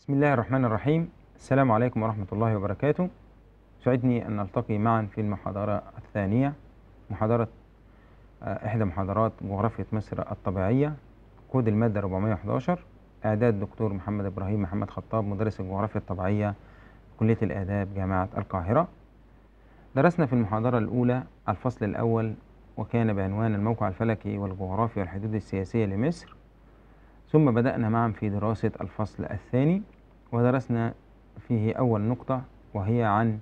بسم الله الرحمن الرحيم السلام عليكم ورحمة الله وبركاته سعدني أن نلتقي معا في المحاضرة الثانية محاضرة إحدى محاضرات جغرافية مصر الطبيعية كود المادة 411 إعداد دكتور محمد إبراهيم محمد خطاب مدرس الجغرافيا الطبيعية كلية الآداب جامعة القاهرة درسنا في المحاضرة الأولى الفصل الأول وكان بعنوان الموقع الفلكي والجغرافيا والحدود السياسية لمصر ثم بدأنا معا في دراسة الفصل الثاني ودرسنا فيه أول نقطة وهي عن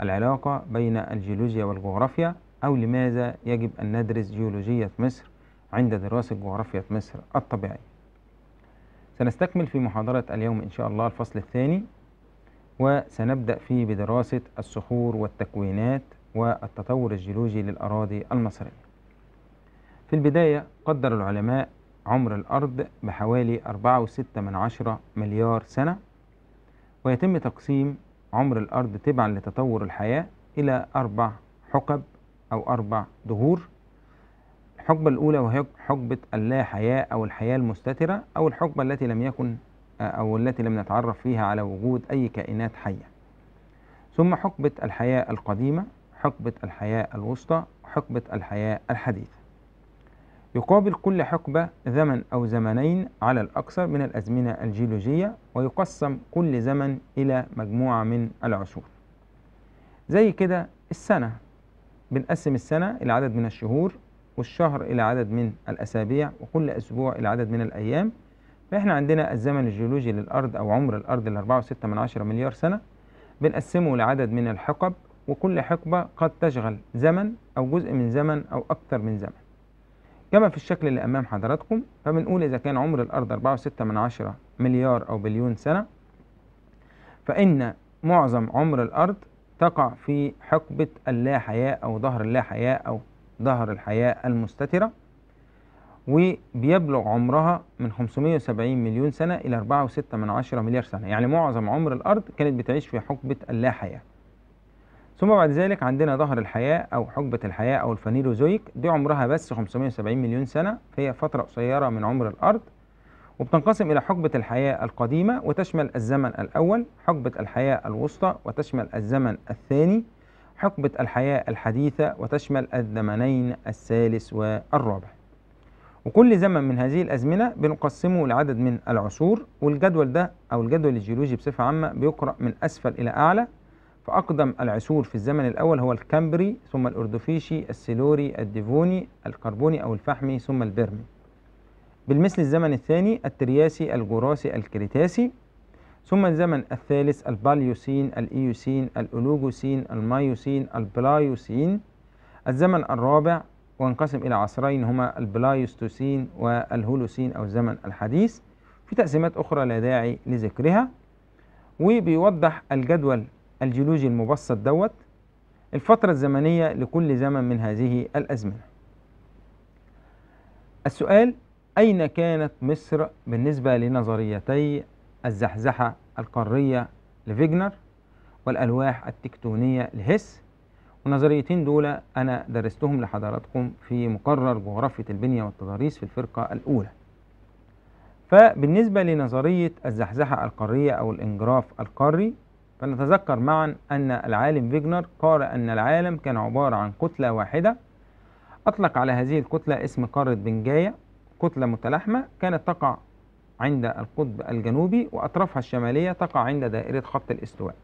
العلاقة بين الجيولوجيا والجغرافيا أو لماذا يجب أن ندرس جيولوجية مصر عند دراسة جغرافية مصر الطبيعية سنستكمل في محاضرة اليوم إن شاء الله الفصل الثاني وسنبدأ فيه بدراسة الصخور والتكوينات والتطور الجيولوجي للأراضي المصرية في البداية قدر العلماء عمر الأرض بحوالي 4.6 مليار سنة ويتم تقسيم عمر الأرض تبعا لتطور الحياة إلى أربع حقب أو أربع دهور الحقبة الأولى وهي حقبة اللا حياة أو الحياة المستترة أو الحقبة التي لم يكن أو التي لم نتعرف فيها على وجود أي كائنات حية ثم حقبة الحياة القديمة حقبة الحياة الوسطى حقبة الحياة الحديثة يقابل كل حقبة زمن أو زمنين على الأكثر من الأزمنة الجيولوجية ويقسم كل زمن إلى مجموعة من العصور زي كده السنة بنقسم السنة إلى عدد من الشهور والشهر إلى عدد من الأسابيع وكل أسبوع إلى عدد من الأيام فإحنا عندنا الزمن الجيولوجي للأرض أو عمر الأرض الـ 4.6 من عشرة مليار سنة بنقسمه لعدد من الحقب وكل حقبة قد تشغل زمن أو جزء من زمن أو أكثر من زمن كما في الشكل اللي أمام حضراتكم فبنقول إذا كان عمر الأرض 4.6 مليار أو بليون سنة فإن معظم عمر الأرض تقع في حقبة اللا حياة أو ظهر اللا حياة أو ظهر الحياة المستترة وبيبلغ عمرها من 570 مليون سنة إلى 4.6 مليار سنة يعني معظم عمر الأرض كانت بتعيش في حقبة اللا حياة ثم بعد ذلك عندنا ظهر الحياة أو حقبة الحياة أو الفانيلوزويك دي عمرها بس 570 مليون سنة فهي فترة قصيرة من عمر الأرض وبتنقسم إلى حقبة الحياة القديمة وتشمل الزمن الأول حقبة الحياة الوسطى وتشمل الزمن الثاني حقبة الحياة الحديثة وتشمل الزمنين الثالث والرابع وكل زمن من هذه الأزمنة بنقسمه لعدد من العصور والجدول ده أو الجدول الجيولوجي بصفة عامة بيقرأ من أسفل إلى أعلى فأقدم العصور في الزمن الأول هو الكامبري ثم الأردوفيشي السيلوري الديفوني الكربوني أو الفحمي ثم البرمي بالمثل الزمن الثاني الترياسي الجوراسي الكريتاسي ثم الزمن الثالث الباليوسين الإيوسين الأولوجوسين المايوسين البلايوسين الزمن الرابع وانقسم إلى عصرين هما البلايوستوسين والهولوسين أو الزمن الحديث في تقسيمات أخرى لا داعي لذكرها وبيوضح الجدول الجيولوجي المبسط دوت الفترة الزمنية لكل زمن من هذه الأزمنة السؤال أين كانت مصر بالنسبة لنظريتي الزحزحة القارية لفيجنر والألواح التكتونية لهس النظريتين دول أنا درستهم لحضراتكم في مقرر جغرافية البنية والتضاريس في الفرقة الأولى فبالنسبة لنظرية الزحزحة القارية أو الإنجراف القاري فنتذكر معا أن العالم فيجنر قال أن العالم كان عبارة عن كتلة واحدة أطلق على هذه الكتلة اسم قارة بنجاية كتلة متلاحمة كانت تقع عند القطب الجنوبي وأطرافها الشمالية تقع عند دائرة خط الاستواء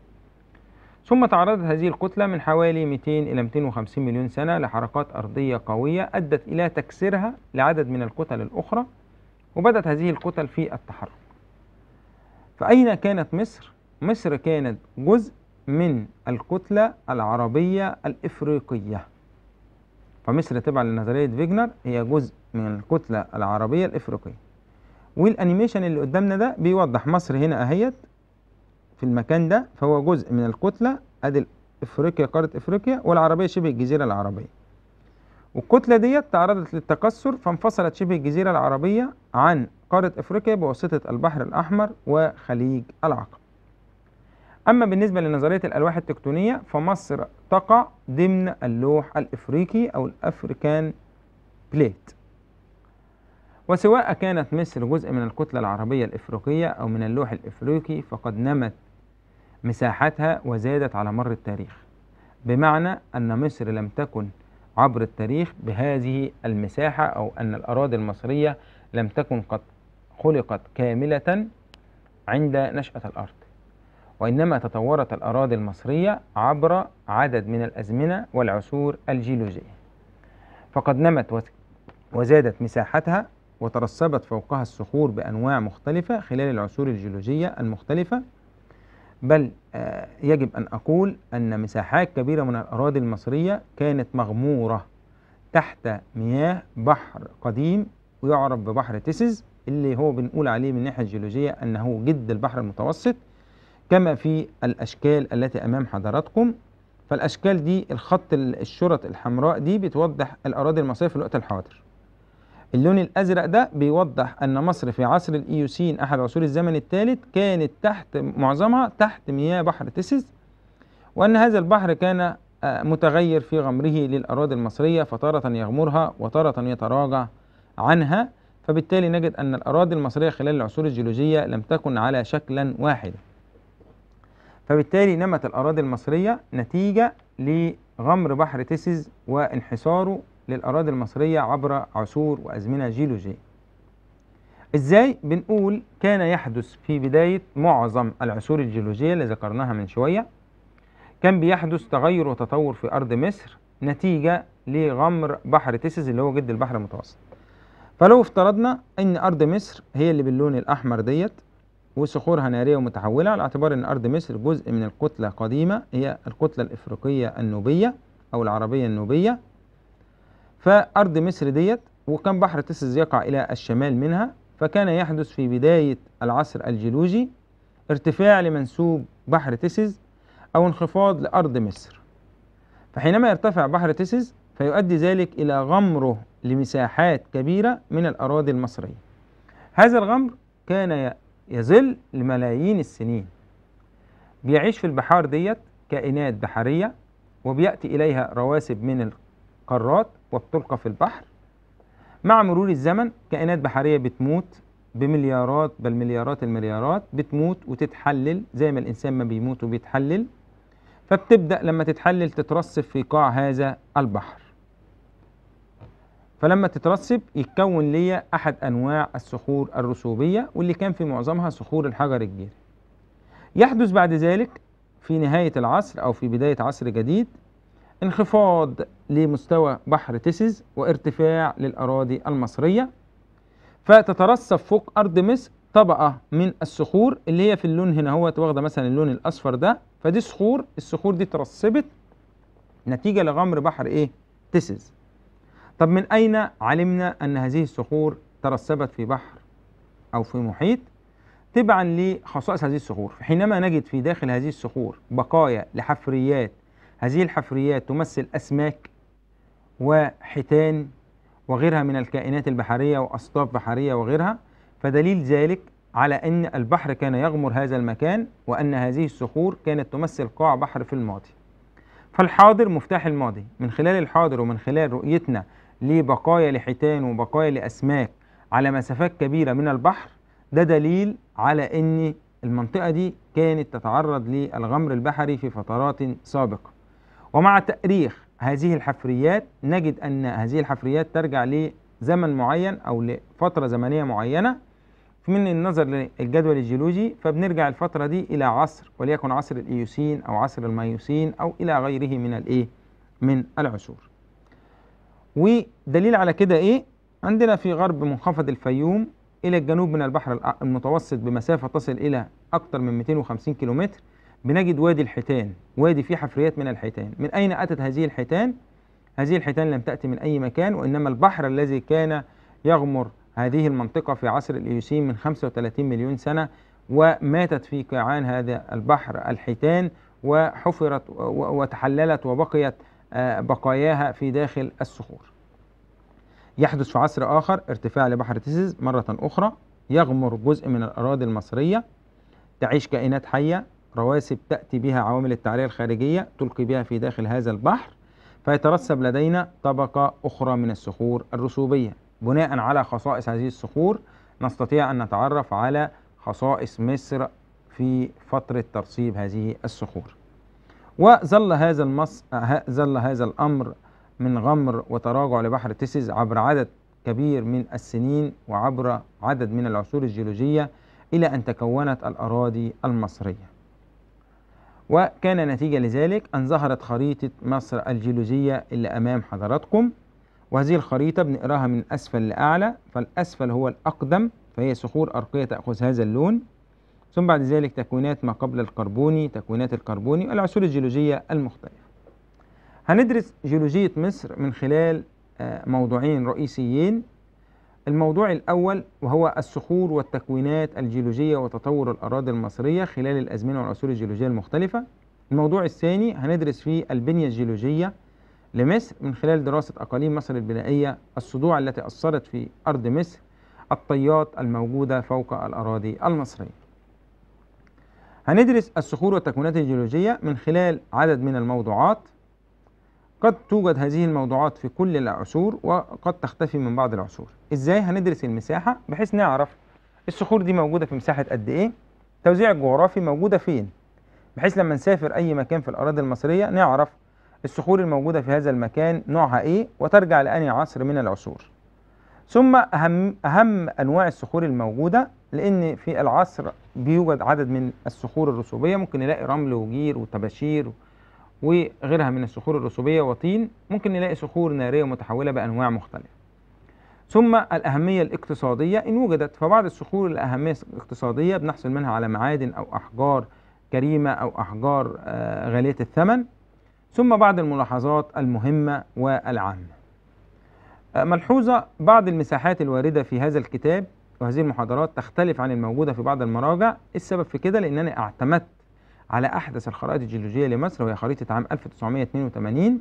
ثم تعرضت هذه الكتلة من حوالي 200 إلى 250 مليون سنة لحركات أرضية قوية أدت إلى تكسيرها لعدد من الكتل الأخرى وبدت هذه الكتل في التحرك فأين كانت مصر مصر كانت جزء من الكتلة العربية الإفريقية فمصر تبع لنظرية فيجنر هي جزء من الكتلة العربية الإفريقية والأنيميشن اللي قدامنا ده بيوضح مصر هنا أهيت في المكان ده فهو جزء من الكتلة أدي إفريقيا قارة إفريقيا والعربية شبه الجزيرة العربية والكتلة ديت تعرضت للتكسر فانفصلت شبه الجزيرة العربية عن قارة إفريقيا بواسطة البحر الأحمر وخليج العقبة أما بالنسبة لنظرية الألواح التكتونية فمصر تقع ضمن اللوح الإفريقي أو الأفريكان بليت وسواء كانت مصر جزء من الكتلة العربية الإفريقية أو من اللوح الإفريقي فقد نمت مساحتها وزادت على مر التاريخ بمعنى أن مصر لم تكن عبر التاريخ بهذه المساحة أو أن الأراضي المصرية لم تكن قد خلقت كاملة عند نشأة الأرض وإنما تطورت الأراضي المصرية عبر عدد من الأزمنة والعصور الجيولوجية فقد نمت وزادت مساحتها وترسبت فوقها الصخور بأنواع مختلفة خلال العصور الجيولوجية المختلفة بل آه، يجب أن أقول أن مساحات كبيرة من الأراضي المصرية كانت مغمورة تحت مياه بحر قديم ويعرف ببحر تيسز اللي هو بنقول عليه من الناحية الجيولوجية أنه جد البحر المتوسط كما في الأشكال التي أمام حضراتكم فالأشكال دي الخط الشرط الحمراء دي بتوضح الأراضي المصرية في الوقت الحاضر اللون الأزرق ده بيوضح أن مصر في عصر الإيوسين e أحد عصور الزمن الثالث كانت تحت معظمها تحت مياه بحر تيسيس وأن هذا البحر كان آه، متغير في غمره للأراضي المصرية فتارة يغمرها وتارة يتراجع عنها فبالتالي نجد أن الأراضي المصرية خلال العصور الجيولوجية لم تكن على شكلا واحد فبالتالي نمت الأراضي المصرية نتيجة لغمر بحر تيسيز وانحساره للأراضي المصرية عبر عصور وأزمنة جيولوجية إزاي بنقول كان يحدث في بداية معظم العصور الجيولوجية اللي ذكرناها من شوية كان بيحدث تغير وتطور في أرض مصر نتيجة لغمر بحر تيسيز اللي هو جد البحر المتوسط فلو افترضنا ان ارض مصر هي اللي باللون الاحمر ديت وصخورها نارية ومتحولة على اعتبار أن أرض مصر جزء من الكتلة قديمة هي الكتلة الإفريقية النوبية أو العربية النوبية فأرض مصر ديت وكان بحر تسز يقع إلى الشمال منها فكان يحدث في بداية العصر الجيولوجي ارتفاع لمنسوب بحر تسز أو انخفاض لأرض مصر فحينما يرتفع بحر تسز فيؤدي ذلك إلى غمره لمساحات كبيرة من الأراضي المصرية هذا الغمر كان يظل لملايين السنين بيعيش في البحار ديت كائنات بحرية وبيأتي إليها رواسب من القارات وبتلقى في البحر مع مرور الزمن كائنات بحرية بتموت بمليارات بل مليارات المليارات بتموت وتتحلل زي ما الإنسان ما بيموت وبيتحلل فبتبدأ لما تتحلل تترصف في قاع هذا البحر فلما تترسب يتكون ليا أحد أنواع الصخور الرسوبية واللي كان في معظمها صخور الحجر الجيري يحدث بعد ذلك في نهاية العصر أو في بداية عصر جديد انخفاض لمستوى بحر تيسز وارتفاع للأراضي المصرية فتترسب فوق أرض مصر طبقة من الصخور اللي هي في اللون هنا هو واخدة مثلا اللون الأصفر ده فدي صخور الصخور دي ترسبت نتيجة لغمر بحر إيه؟ تيسز طب من أين علمنا أن هذه الصخور ترسبت في بحر أو في محيط تبعا لخصائص هذه الصخور حينما نجد في داخل هذه الصخور بقايا لحفريات هذه الحفريات تمثل أسماك وحيتان وغيرها من الكائنات البحرية وأصطاف بحرية وغيرها فدليل ذلك على أن البحر كان يغمر هذا المكان وأن هذه الصخور كانت تمثل قاع بحر في الماضي فالحاضر مفتاح الماضي من خلال الحاضر ومن خلال رؤيتنا لبقايا لحيتان وبقايا لأسماك على مسافات كبيرة من البحر ده دليل على أن المنطقة دي كانت تتعرض للغمر البحري في فترات سابقة ومع تأريخ هذه الحفريات نجد أن هذه الحفريات ترجع لزمن معين أو لفترة زمنية معينة من النظر للجدول الجيولوجي فبنرجع الفترة دي إلى عصر وليكن عصر الإيوسين أو عصر الميوسين أو إلى غيره من الإيه من العصور ودليل على كده ايه عندنا في غرب منخفض الفيوم الى الجنوب من البحر المتوسط بمسافه تصل الى اكثر من 250 كيلومتر بنجد وادي الحيتان وادي فيه حفريات من الحيتان من اين اتت هذه الحيتان هذه الحيتان لم تاتي من اي مكان وانما البحر الذي كان يغمر هذه المنطقه في عصر الايوسين من 35 مليون سنه وماتت في كيعان هذا البحر الحيتان وحفرت وتحللت وبقيت بقاياها في داخل الصخور يحدث في عصر آخر ارتفاع لبحر تيسيس مرة أخرى يغمر جزء من الأراضي المصرية تعيش كائنات حية رواسب تأتي بها عوامل التعرية الخارجية تلقي بها في داخل هذا البحر فيترسب لدينا طبقة أخرى من الصخور الرسوبية بناء على خصائص هذه الصخور نستطيع أن نتعرف على خصائص مصر في فترة ترصيب هذه الصخور وظل هذا المص... ظل هذا الأمر من غمر وتراجع لبحر تيسيز عبر عدد كبير من السنين وعبر عدد من العصور الجيولوجية إلى أن تكونت الأراضي المصرية وكان نتيجة لذلك أن ظهرت خريطة مصر الجيولوجية اللي أمام حضراتكم وهذه الخريطة بنقراها من أسفل لأعلى فالأسفل هو الأقدم فهي صخور أرقية تأخذ هذا اللون ثم بعد ذلك تكوينات ما قبل الكربوني تكوينات الكربوني العصور الجيولوجية المختلفة هندرس جيولوجية مصر من خلال آه، موضوعين رئيسيين الموضوع الأول وهو الصخور والتكوينات الجيولوجية وتطور الأراضي المصرية خلال الأزمنة والعصور الجيولوجية المختلفة الموضوع الثاني هندرس فيه البنية الجيولوجية لمصر من خلال دراسة أقاليم مصر البنائية الصدوع التي أثرت في أرض مصر الطيات الموجودة فوق الأراضي المصرية هندرس الصخور والتكوينات الجيولوجية من خلال عدد من الموضوعات قد توجد هذه الموضوعات في كل العصور وقد تختفي من بعض العصور ازاي هندرس المساحة بحيث نعرف الصخور دي موجودة في مساحة قد ايه التوزيع الجغرافي موجودة فين بحيث لما نسافر أي مكان في الأراضي المصرية نعرف الصخور الموجودة في هذا المكان نوعها إيه وترجع لأنهي عصر من العصور ثم أهم, أهم أنواع الصخور الموجودة لأن في العصر بيوجد عدد من الصخور الرسوبية ممكن نلاقي رمل وجير وطباشير وغيرها من الصخور الرسوبية وطين ممكن نلاقي صخور نارية متحولة بأنواع مختلفة ثم الأهمية الاقتصادية إن وجدت فبعض الصخور الأهمية الاقتصادية بنحصل منها على معادن أو أحجار كريمة أو أحجار آه، غالية الثمن ثم بعض الملاحظات المهمة والعامة ملحوظة بعض المساحات الواردة في هذا الكتاب وهذه المحاضرات تختلف عن الموجودة في بعض المراجع إيه السبب في كده لأن أنا اعتمدت على أحدث الخرائط الجيولوجية لمصر وهي خريطة عام 1982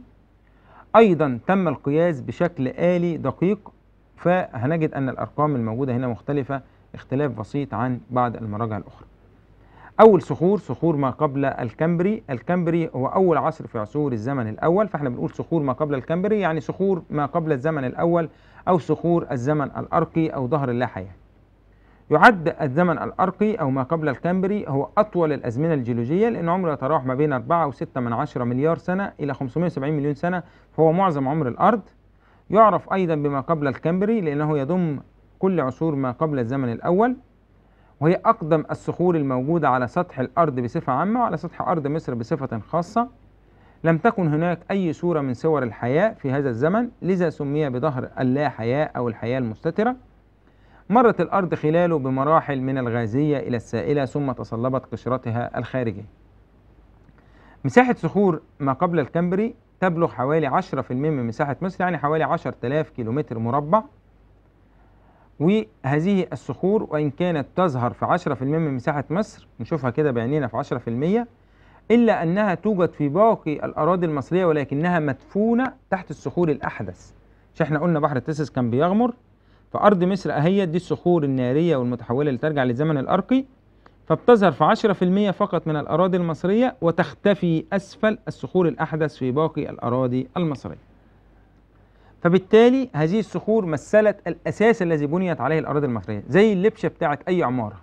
أيضا تم القياس بشكل آلي دقيق فهنجد أن الأرقام الموجودة هنا مختلفة اختلاف بسيط عن بعض المراجع الأخرى أول صخور صخور ما قبل الكمبري الكمبري هو أول عصر في عصور الزمن الأول فإحنا بنقول صخور ما قبل الكمبري يعني صخور ما قبل الزمن الأول أو صخور الزمن الأرقي أو ظهر اللاحية. يعد الزمن الأرقي أو ما قبل الكامبري هو أطول الأزمنة الجيولوجية لأن عمره يتراوح ما بين 4 و6 من عشرة مليار سنة إلى 570 مليون سنة فهو معظم عمر الأرض يعرف أيضا بما قبل الكامبري لأنه يضم كل عصور ما قبل الزمن الأول وهي أقدم الصخور الموجودة على سطح الأرض بصفة عامة وعلى سطح أرض مصر بصفة خاصة لم تكن هناك أي صورة من صور الحياة في هذا الزمن لذا سمي بظهر اللا حياة أو الحياة المستترة مرت الأرض خلاله بمراحل من الغازية إلى السائلة ثم تصلبت قشرتها الخارجية مساحة صخور ما قبل الكامبري تبلغ حوالي 10% من مساحة مصر يعني حوالي 10000 كيلومتر مربع وهذه الصخور وإن كانت تظهر في 10% من مساحة مصر نشوفها كده بعينينا في 10% إلا أنها توجد في باقي الأراضي المصرية ولكنها مدفونة تحت الصخور الأحدث مش احنا قلنا بحر التسس كان بيغمر فأرض مصر أهي دي الصخور النارية والمتحولة اللي ترجع للزمن الأرقي فبتظهر في 10% فقط من الأراضي المصرية وتختفي أسفل الصخور الأحدث في باقي الأراضي المصرية فبالتالي هذه الصخور مثلت الأساس الذي بنيت عليه الأراضي المصرية زي اللبشة بتاعت أي عمارة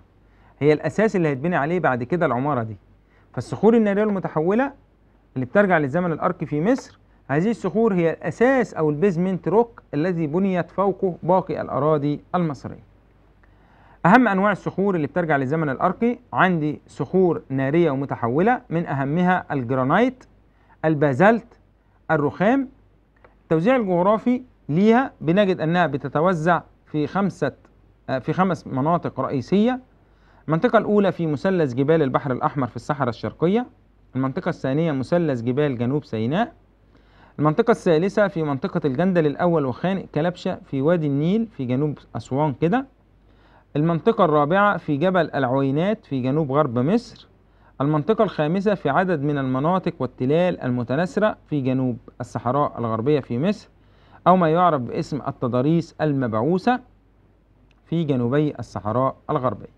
هي الأساس اللي هيتبني عليه بعد كده العمارة دي فالصخور النارية المتحولة اللي بترجع للزمن الأركي في مصر هذه الصخور هي الأساس أو البيزمنت روك الذي بنيت فوقه باقي الأراضي المصرية أهم أنواع الصخور اللي بترجع للزمن الأرقي عندي صخور نارية ومتحولة من أهمها الجرانيت البازلت الرخام التوزيع الجغرافي ليها بنجد أنها بتتوزع في خمسة آه، في خمس مناطق رئيسية المنطقة الأولى في مثلث جبال البحر الأحمر في الصحراء الشرقية المنطقة الثانية مثلث جبال جنوب سيناء المنطقة الثالثة في منطقة الجندل الأول وخانق كلبشة في وادي النيل في جنوب أسوان كده المنطقة الرابعة في جبل العوينات في جنوب غرب مصر المنطقة الخامسة في عدد من المناطق والتلال المتناثرة في جنوب الصحراء الغربية في مصر أو ما يعرف باسم التضاريس المبعوثة في جنوبي الصحراء الغربية.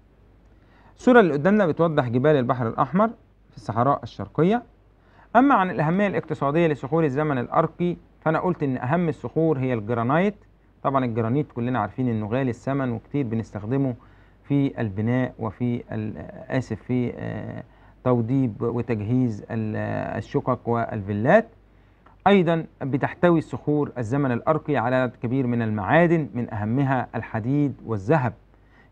الصورة اللي قدامنا بتوضح جبال البحر الأحمر في الصحراء الشرقية. أما عن الأهمية الاقتصادية لصخور الزمن الأرقي فأنا قلت إن أهم الصخور هي الجرانايت. طبعا الجرانيت كلنا عارفين إنه غالي الثمن وكتير بنستخدمه في البناء وفي آسف في آه توضيب وتجهيز الشقق والفيلات أيضا بتحتوي الصخور الزمن الأرقي على عدد كبير من المعادن من أهمها الحديد والذهب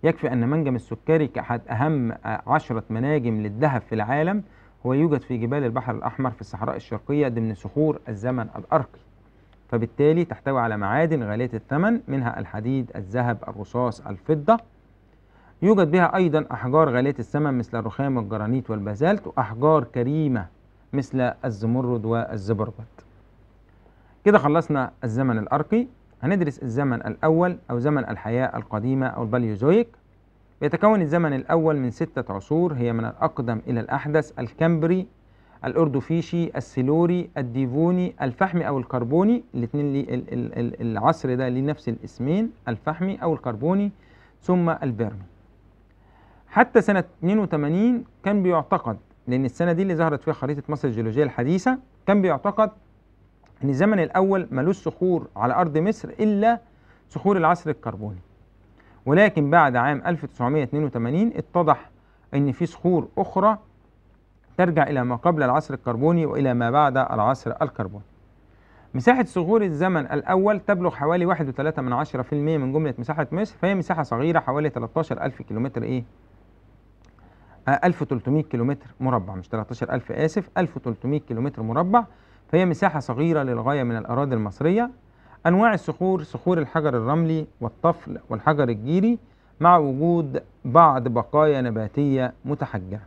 يكفي أن منجم السكري كأحد أهم عشرة مناجم للذهب في العالم هو يوجد في جبال البحر الأحمر في الصحراء الشرقية ضمن صخور الزمن الأرقي فبالتالي تحتوي على معادن غالية الثمن منها الحديد الذهب الرصاص الفضة يوجد بها أيضا أحجار غالية الثمن مثل الرخام والجرانيت والبازالت وأحجار كريمة مثل الزمرد والزبربت كده خلصنا الزمن الأرقي هندرس الزمن الأول أو زمن الحياة القديمة أو الباليوزويك يتكون الزمن الأول من ستة عصور هي من الأقدم إلى الأحدث الكامبري الأردوفيشي السيلوري الديفوني الفحمي أو الكربوني الاثنين العصر ده ليه نفس الاسمين الفحمي أو الكربوني ثم البرمي حتى سنة 82 كان بيعتقد لأن السنة دي اللي ظهرت فيها خريطة مصر الجيولوجية الحديثة كان بيعتقد إن الزمن الأول ملوش صخور على أرض مصر إلا صخور العصر الكربوني ولكن بعد عام 1982 اتضح إن في صخور أخرى ترجع إلى ما قبل العصر الكربوني وإلى ما بعد العصر الكربوني مساحة صخور الزمن الأول تبلغ حوالي 1.3 من 10% من جملة مساحة مصر فهي مساحة صغيرة حوالي 13 ألف كيلومتر إيه 1300 آه، كيلومتر مربع مش 13000 آسف 1300 كيلومتر مربع فهي مساحة صغيرة للغاية من الأراضي المصرية أنواع الصخور صخور الحجر الرملي والطفل والحجر الجيري مع وجود بعض بقايا نباتية متحجرة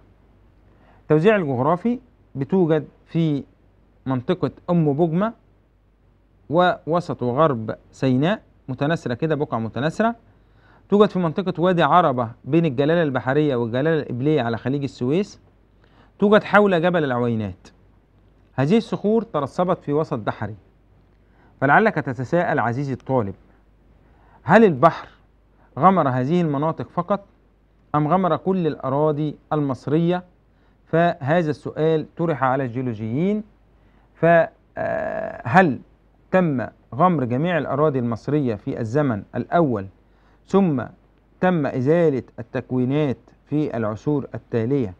توزيع الجغرافي بتوجد في منطقة أم بجمة ووسط وغرب سيناء متناثرة كده بقع متناثرة توجد في منطقة وادي عربة بين الجلالة البحرية والجلالة الإبلية على خليج السويس توجد حول جبل العوينات هذه الصخور ترسبت في وسط بحري فلعلك تتساءل عزيزي الطالب هل البحر غمر هذه المناطق فقط أم غمر كل الأراضي المصرية فهذا السؤال طرح على الجيولوجيين فهل آه، تم غمر جميع الأراضي المصرية في الزمن الأول ثم تم إزالة التكوينات في العصور التالية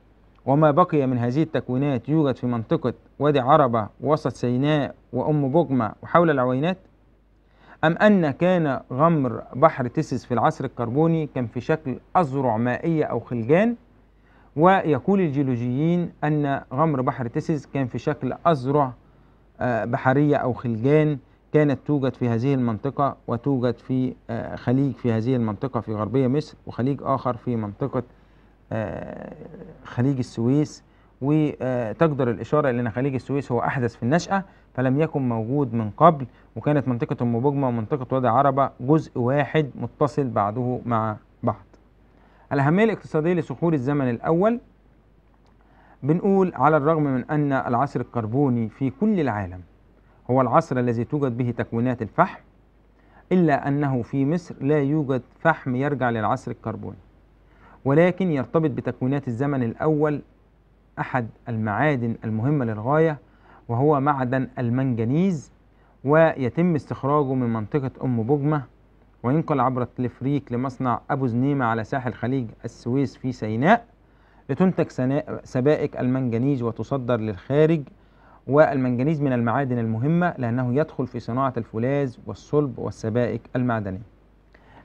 وما بقي من هذه التكوينات يوجد في منطقة وادي عربة وسط سيناء وأم بوجمة وحول العوينات أم أن كان غمر بحر تسس في العصر الكربوني كان في شكل أذرع مائية أو خلجان ويقول الجيولوجيين أن غمر بحر تسس كان في شكل أذرع آه، بحرية أو خلجان كانت توجد في هذه المنطقة وتوجد في آه، خليج في هذه المنطقة في غربية مصر وخليج آخر في منطقة آه، خليج السويس وتقدر آه، الإشارة إلى أن خليج السويس هو أحدث في النشأة فلم يكن موجود من قبل وكانت منطقة أم بجمة ومنطقة وادي عربة جزء واحد متصل بعضه مع بعض. الأهمية الاقتصادية لصخور الزمن الأول بنقول على الرغم من أن العصر الكربوني في كل العالم هو العصر الذي توجد به تكوينات الفحم إلا أنه في مصر لا يوجد فحم يرجع للعصر الكربوني ولكن يرتبط بتكوينات الزمن الأول أحد المعادن المهمة للغاية وهو معدن المنجنيز ويتم استخراجه من منطقة أم بجمة وينقل عبر التلفريك لمصنع أبو زنيمة على ساحل خليج السويس في سيناء لتنتج سبائك المنجنيز وتصدر للخارج والمنجنيز من المعادن المهمة لأنه يدخل في صناعة الفولاذ والصلب والسبائك المعدنية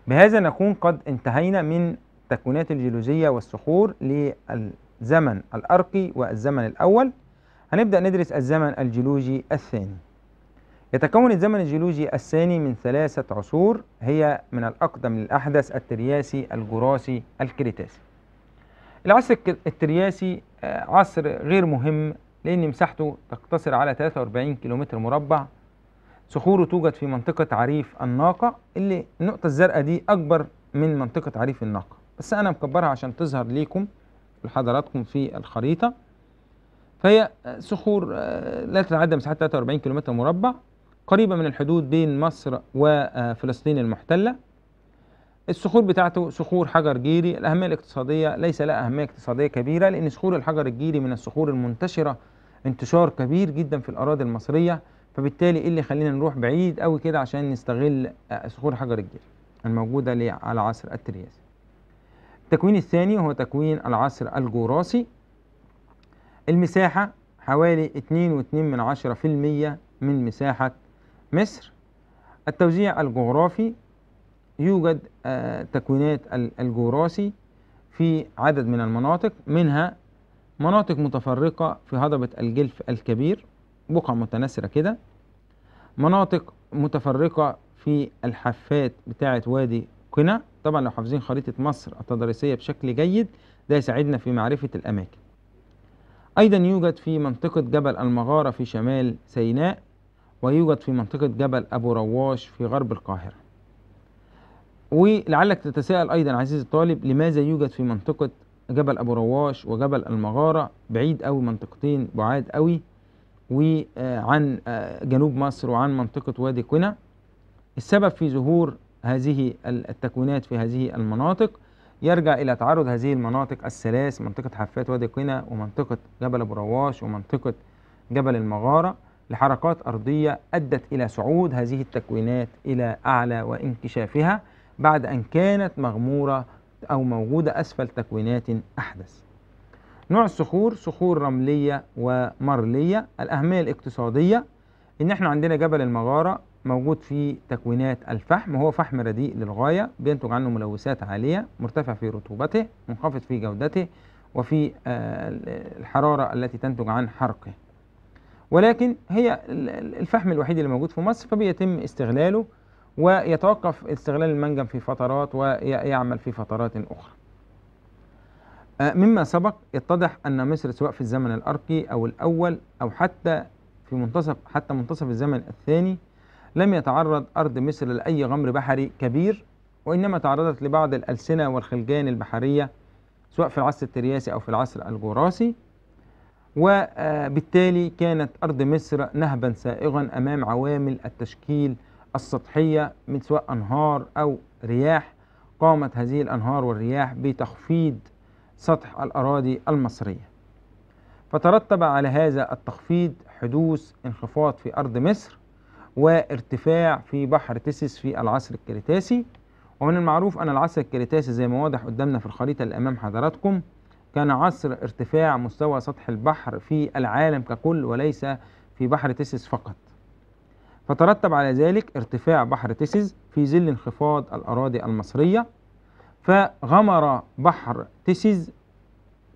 بهذا نكون قد انتهينا من تكوينات الجيولوجية والصخور للزمن الأرقي والزمن الأول هنبدأ ندرس الزمن الجيولوجي الثاني يتكون الزمن الجيولوجي الثاني من ثلاثة عصور هي من الأقدم للأحدث الترياسي الجراسي الكريتاسي العصر الترياسي آه، عصر غير مهم لأن مساحته تقتصر على 43 كيلومتر مربع صخوره توجد في منطقة عريف الناقة اللي النقطة الزرقاء دي أكبر من منطقة عريف الناقة بس أنا مكبرها عشان تظهر ليكم لحضراتكم في الخريطة فهي صخور آه، لا تتعدى مساحة 43 كيلومتر مربع قريبة من الحدود بين مصر وفلسطين المحتلة الصخور بتاعته صخور حجر جيري الأهمية الاقتصادية ليس لها أهمية اقتصادية كبيرة لأن صخور الحجر الجيري من الصخور المنتشرة انتشار كبير جدا في الأراضي المصرية فبالتالي إيه اللي خلينا نروح بعيد قوي كده عشان نستغل آه، صخور حجر الجيري الموجودة على عصر الترياس التكوين الثاني هو تكوين العصر الجوراسي المساحة حوالي 2.2% من مساحة مصر التوزيع الجغرافي يوجد آه، تكوينات الجوراثي في عدد من المناطق منها مناطق متفرقة في هضبة الجلف الكبير بقع متناثرة كده مناطق متفرقة في الحافات بتاعة وادي قنا طبعا لو حافظين خريطة مصر التضاريسية بشكل جيد ده يساعدنا في معرفة الأماكن أيضا يوجد في منطقة جبل المغارة في شمال سيناء ويوجد في منطقة جبل أبو رواش في غرب القاهرة ولعلك تتساءل أيضا عزيزي الطالب لماذا يوجد في منطقة جبل أبو رواش وجبل المغارة بعيد أوي منطقتين بعاد أوي وعن آه، جنوب مصر وعن منطقة وادي قنا السبب في ظهور هذه التكوينات في هذه المناطق يرجع إلى تعرض هذه المناطق الثلاث منطقة حفات وادي قنا ومنطقة جبل أبو رواش ومنطقة جبل المغارة لحركات أرضية أدت إلى صعود هذه التكوينات إلى أعلى وانكشافها بعد أن كانت مغمورة أو موجودة أسفل تكوينات أحدث نوع الصخور صخور رملية ومرلية الأهمية الاقتصادية إن إحنا عندنا جبل المغارة موجود فيه تكوينات الفحم وهو فحم رديء للغاية بينتج عنه ملوثات عالية مرتفع في رطوبته منخفض في جودته وفي آه، الحرارة التي تنتج عن حرقه ولكن هي الفحم الوحيد اللي موجود في مصر فبيتم استغلاله ويتوقف استغلال المنجم في فترات ويعمل في فترات أخرى آه، مما سبق اتضح أن مصر سواء في الزمن الأرقي أو الأول أو حتى في منتصف حتى منتصف الزمن الثاني لم يتعرض أرض مصر لأي غمر بحري كبير وإنما تعرضت لبعض الألسنة والخلجان البحرية سواء في العصر الترياسي أو في العصر الجراسي وبالتالي كانت أرض مصر نهبا سائغا أمام عوامل التشكيل السطحية من سواء أنهار أو رياح قامت هذه الأنهار والرياح بتخفيض سطح الأراضي المصرية فترتب على هذا التخفيض حدوث انخفاض في أرض مصر وارتفاع في بحر تيسيس في العصر الكريتاسي ومن المعروف أن العصر الكريتاسي زي ما واضح قدامنا في الخريطة اللي أمام حضراتكم كان عصر ارتفاع مستوى سطح البحر في العالم ككل وليس في بحر تيسيس فقط فترتب على ذلك ارتفاع بحر تيسيز في ظل انخفاض الأراضي المصرية فغمر بحر تيسيز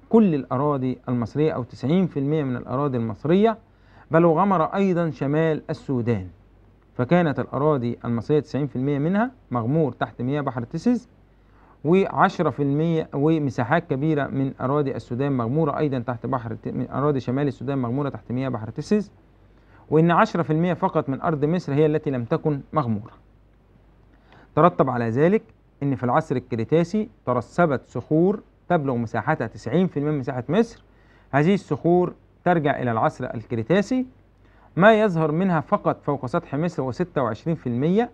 كل الأراضي المصرية أو 90% من الأراضي المصرية بل وغمر أيضا شمال السودان فكانت الأراضي المصرية 90% منها مغمور تحت مياه بحر تيسيز و10% ومساحات كبيرة من أراضي السودان مغمورة أيضا تحت بحر من أراضي شمال السودان مغمورة تحت مياه بحر تيسيز وإن 10% فقط من أرض مصر هي التي لم تكن مغمورة ترتب على ذلك أن في العصر الكريتاسي ترسبت صخور تبلغ مساحتها 90% من مساحة مصر هذه الصخور ترجع إلى العصر الكريتاسي ما يظهر منها فقط فوق سطح مصر هو 26%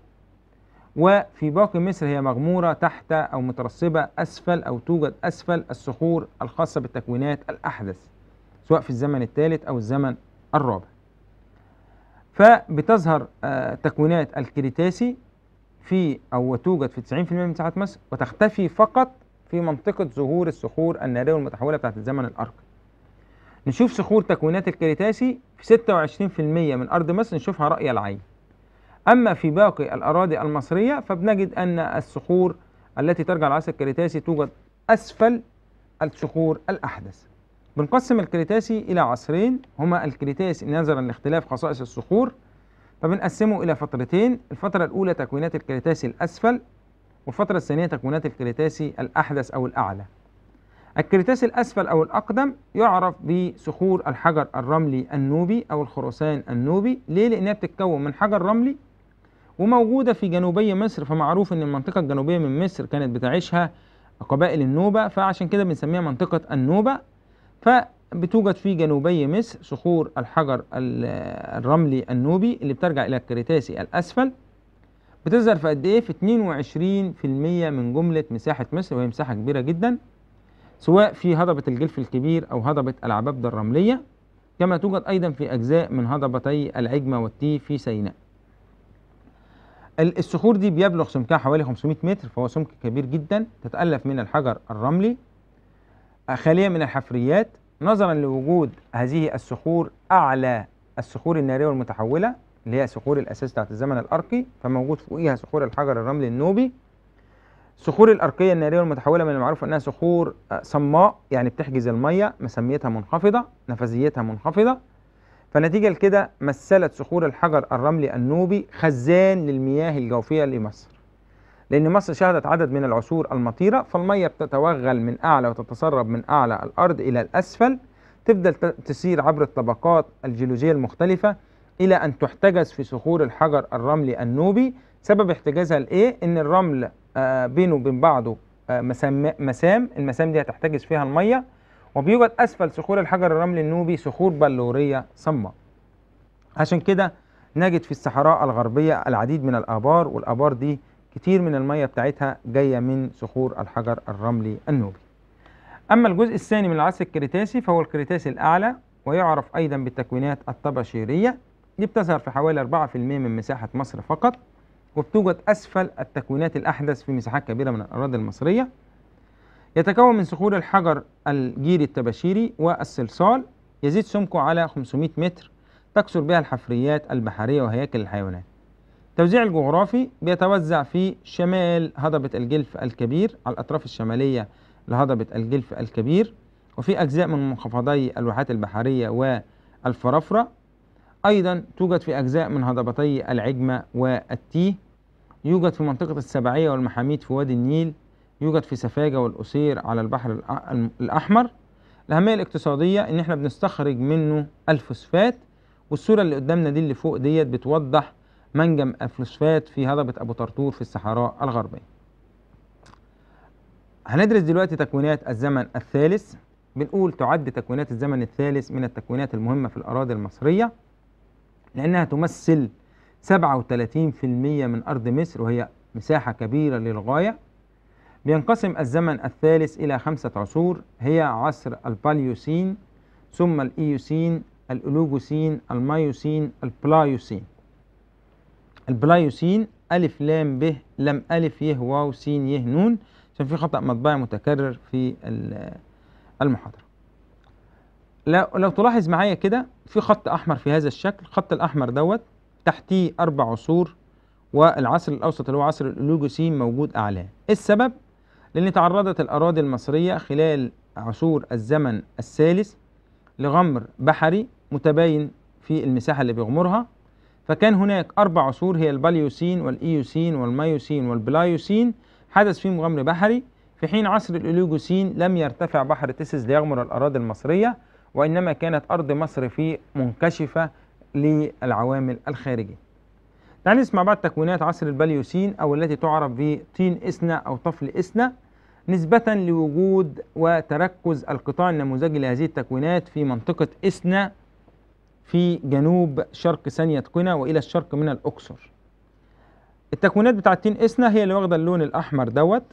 وفي باقي مصر هي مغمورة تحت أو مترسبة أسفل أو توجد أسفل الصخور الخاصة بالتكوينات الأحدث سواء في الزمن الثالث أو الزمن الرابع فبتظهر آه، تكوينات الكريتاسي في أو وتوجد في 90% من ساحه مصر وتختفي فقط في منطقة ظهور الصخور النارية والمتحولة بتاعت الزمن الأرقى نشوف صخور تكوينات الكريتاسي في 26% من أرض مصر نشوفها رأي العين أما في باقي الأراضي المصرية فبنجد أن الصخور التي ترجع لعصر الكريتاسي توجد أسفل الصخور الأحدث بنقسم الكريتاسي إلى عصرين هما الكريتاسي نظرا لاختلاف خصائص الصخور فبنقسمه إلى فترتين الفترة الأولى تكوينات الكريتاسي الأسفل والفترة الثانية تكوينات الكريتاسي الأحدث أو الأعلى الكريتاسي الأسفل أو الأقدم يعرف بصخور الحجر الرملي النوبي أو الخرسان النوبي ليه؟ لأنها بتتكون من حجر رملي وموجودة في جنوبية مصر فمعروف إن المنطقة الجنوبية من مصر كانت بتعيشها قبائل النوبة فعشان كده بنسميها منطقة النوبة فبتوجد في جنوبي مصر صخور الحجر الرملي النوبي اللي بترجع إلى الكريتاسي الأسفل بتظهر في قد إيه؟ في 22% من جملة مساحة مصر وهي مساحة كبيرة جدا سواء في هضبة الجلف الكبير أو هضبة العبابدة الرملية كما توجد أيضا في أجزاء من هضبتي العجمة والتي في سيناء الصخور دي بيبلغ سمكها حوالي 500 متر فهو سمك كبير جدا تتألف من الحجر الرملي خالية من الحفريات نظرا لوجود هذه الصخور أعلى الصخور النارية والمتحولة اللي هي صخور الأساس بتاعت الزمن الأرقي فموجود فوقيها صخور الحجر الرملي النوبي صخور الأرقية النارية والمتحولة من المعروف أنها صخور آه، صماء يعني بتحجز المية مسميتها منخفضة نفذيتها منخفضة فنتيجة لكده مثلت صخور الحجر الرملي النوبي خزان للمياه الجوفية لمصر لأن مصر شهدت عدد من العصور المطيرة فالمية بتتوغل من أعلى وتتسرب من أعلى الأرض إلى الأسفل تفضل تسير عبر الطبقات الجيولوجية المختلفة إلى أن تحتجز في صخور الحجر الرملي النوبي سبب احتجازها لإيه؟ إن الرمل آه، بينه وبين بعضه آه، مسام, مسام المسام دي هتحتجز فيها المية وبيوجد أسفل صخور الحجر الرملي النوبي صخور بلورية صماء عشان كده نجد في الصحراء الغربية العديد من الآبار والآبار دي كتير من المية بتاعتها جاية من صخور الحجر الرملي النوبي أما الجزء الثاني من العصر الكريتاسي فهو الكريتاسي الأعلى ويعرف أيضا بالتكوينات الطباشيرية دي بتظهر في حوالي 4% من مساحة مصر فقط وبتوجد أسفل التكوينات الأحدث في مساحات كبيرة من الأراضي المصرية يتكون من صخور الحجر الجيري التباشيري والصلصال يزيد سمكه على 500 متر تكثر بها الحفريات البحرية وهياكل الحيوانات التوزيع الجغرافي بيتوزع في شمال هضبة الجلف الكبير على الأطراف الشمالية لهضبة الجلف الكبير وفي أجزاء من منخفضي الواحات البحرية والفرافرة أيضا توجد في أجزاء من هضبتي العجمة والتيه يوجد في منطقة السبعية والمحاميد في وادي النيل يوجد في سفاجة والأسير على البحر الأحمر الأهمية الاقتصادية إن إحنا بنستخرج منه الفوسفات والصورة اللي قدامنا دي اللي فوق ديت بتوضح منجم الفلوسفات في هضبة أبو طرطور في الصحراء الغربية هندرس دلوقتي تكوينات الزمن الثالث بنقول تعد تكوينات الزمن الثالث من التكوينات المهمة في الأراضي المصرية لأنها تمثل 37% من أرض مصر وهي مساحة كبيرة للغاية بينقسم الزمن الثالث إلى خمسة عصور هي عصر الباليوسين ثم الإيوسين الألوجوسين المايوسين البلايوسين البلايوسين ألف لام ب لم ألف يه واو سين يه نون عشان في خطأ مطبعي متكرر في المحاضرة لو, لو تلاحظ معايا كده في خط أحمر في هذا الشكل الخط الأحمر دوت تحتيه أربع عصور والعصر الأوسط اللي هو عصر الأولوجوسين موجود أعلاه السبب لأن تعرضت الأراضي المصرية خلال عصور الزمن الثالث لغمر بحري متباين في المساحة اللي بيغمرها فكان هناك أربع عصور هي الباليوسين والإيوسين والمايوسين والبلايوسين حدث فيه غمر بحري في حين عصر الإليوجوسين لم يرتفع بحر تيسس ليغمر الأراضي المصرية وإنما كانت أرض مصر في منكشفة للعوامل الخارجية تعال نسمع بعض تكوينات عصر الباليوسين أو التي تعرف بطين إسنا أو طفل إسنا نسبة لوجود وتركز القطاع النموذجي لهذه التكوينات في منطقة إسنا في جنوب شرق ثانية قنا وإلى الشرق من الأقصر التكوينات بتاعة تين إسنا هي اللي واخدة اللون الأحمر دوت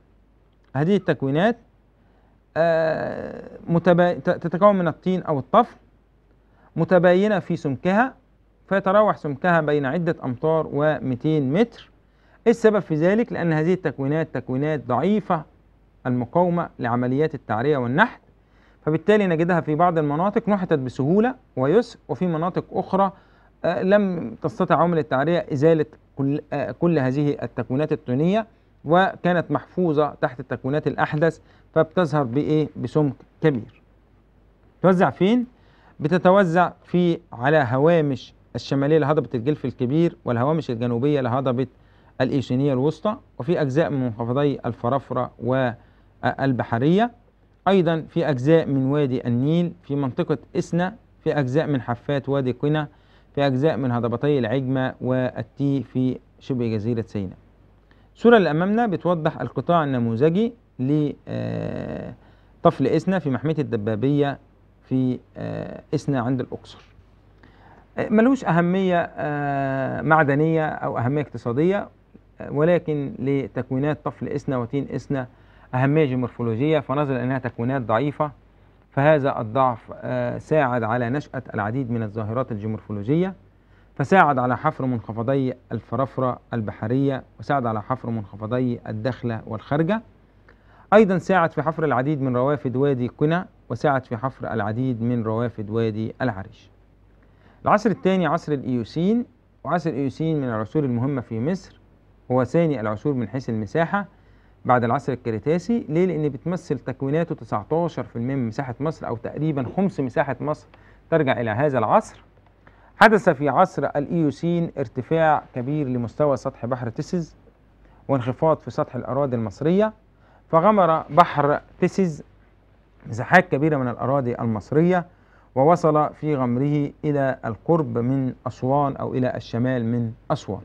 هذه التكوينات آه، متبا... تتكون من الطين أو الطفل متباينة في سمكها فيتراوح سمكها بين عدة أمتار و200 متر السبب في ذلك لأن هذه التكوينات تكوينات ضعيفة المقاومة لعمليات التعرية والنحت فبالتالي نجدها في بعض المناطق نحتت بسهولة ويسر وفي مناطق أخرى آه، لم تستطع عمل التعرية إزالة كل, آه، كل هذه التكوينات الطينية وكانت محفوظة تحت التكوينات الأحدث فبتظهر بإيه؟ بسمك كبير توزع فين؟ بتتوزع في على هوامش الشمالية لهضبة الجلف الكبير والهوامش الجنوبية لهضبة الإيشينية الوسطى وفي أجزاء من منخفضي الفرافرة والبحرية أيضا في أجزاء من وادي النيل في منطقة إسنا في أجزاء من حفات وادي قنا في أجزاء من هضبتي العجمة والتي في شبه جزيرة سيناء الصورة اللي أمامنا بتوضح القطاع النموذجي لطفل آه، إسنا في محمية الدبابية في آه، إسنا عند الأقصر آه، ملوش أهمية معدنية أو أهمية اقتصادية ولكن لتكوينات طفل إسنا وتين إسنا أهمية جيومورفولوجية فنظرا أنها تكوينات ضعيفة فهذا الضعف آه، ساعد على نشأة العديد من الظاهرات الجيومورفولوجية فساعد على حفر منخفضي الفرافرة البحرية وساعد على حفر منخفضي الدخلة والخارجة أيضا ساعد في حفر العديد من روافد وادي قنا وساعد في حفر العديد من روافد وادي العريش العصر الثاني عصر الإيوسين وعصر الإيوسين من العصور المهمة في مصر هو ثاني العصور من حيث المساحة بعد العصر الكريتاسي ليه لان بتمثل تكويناته 19% من مساحه مصر او تقريبا خمس مساحه مصر ترجع الى هذا العصر حدث في عصر الايوسين ارتفاع كبير لمستوى سطح بحر تيسز وانخفاض في سطح الاراضي المصريه فغمر بحر تيسز مساحات كبيره من الاراضي المصريه ووصل في غمره الى القرب من اسوان او الى الشمال من اسوان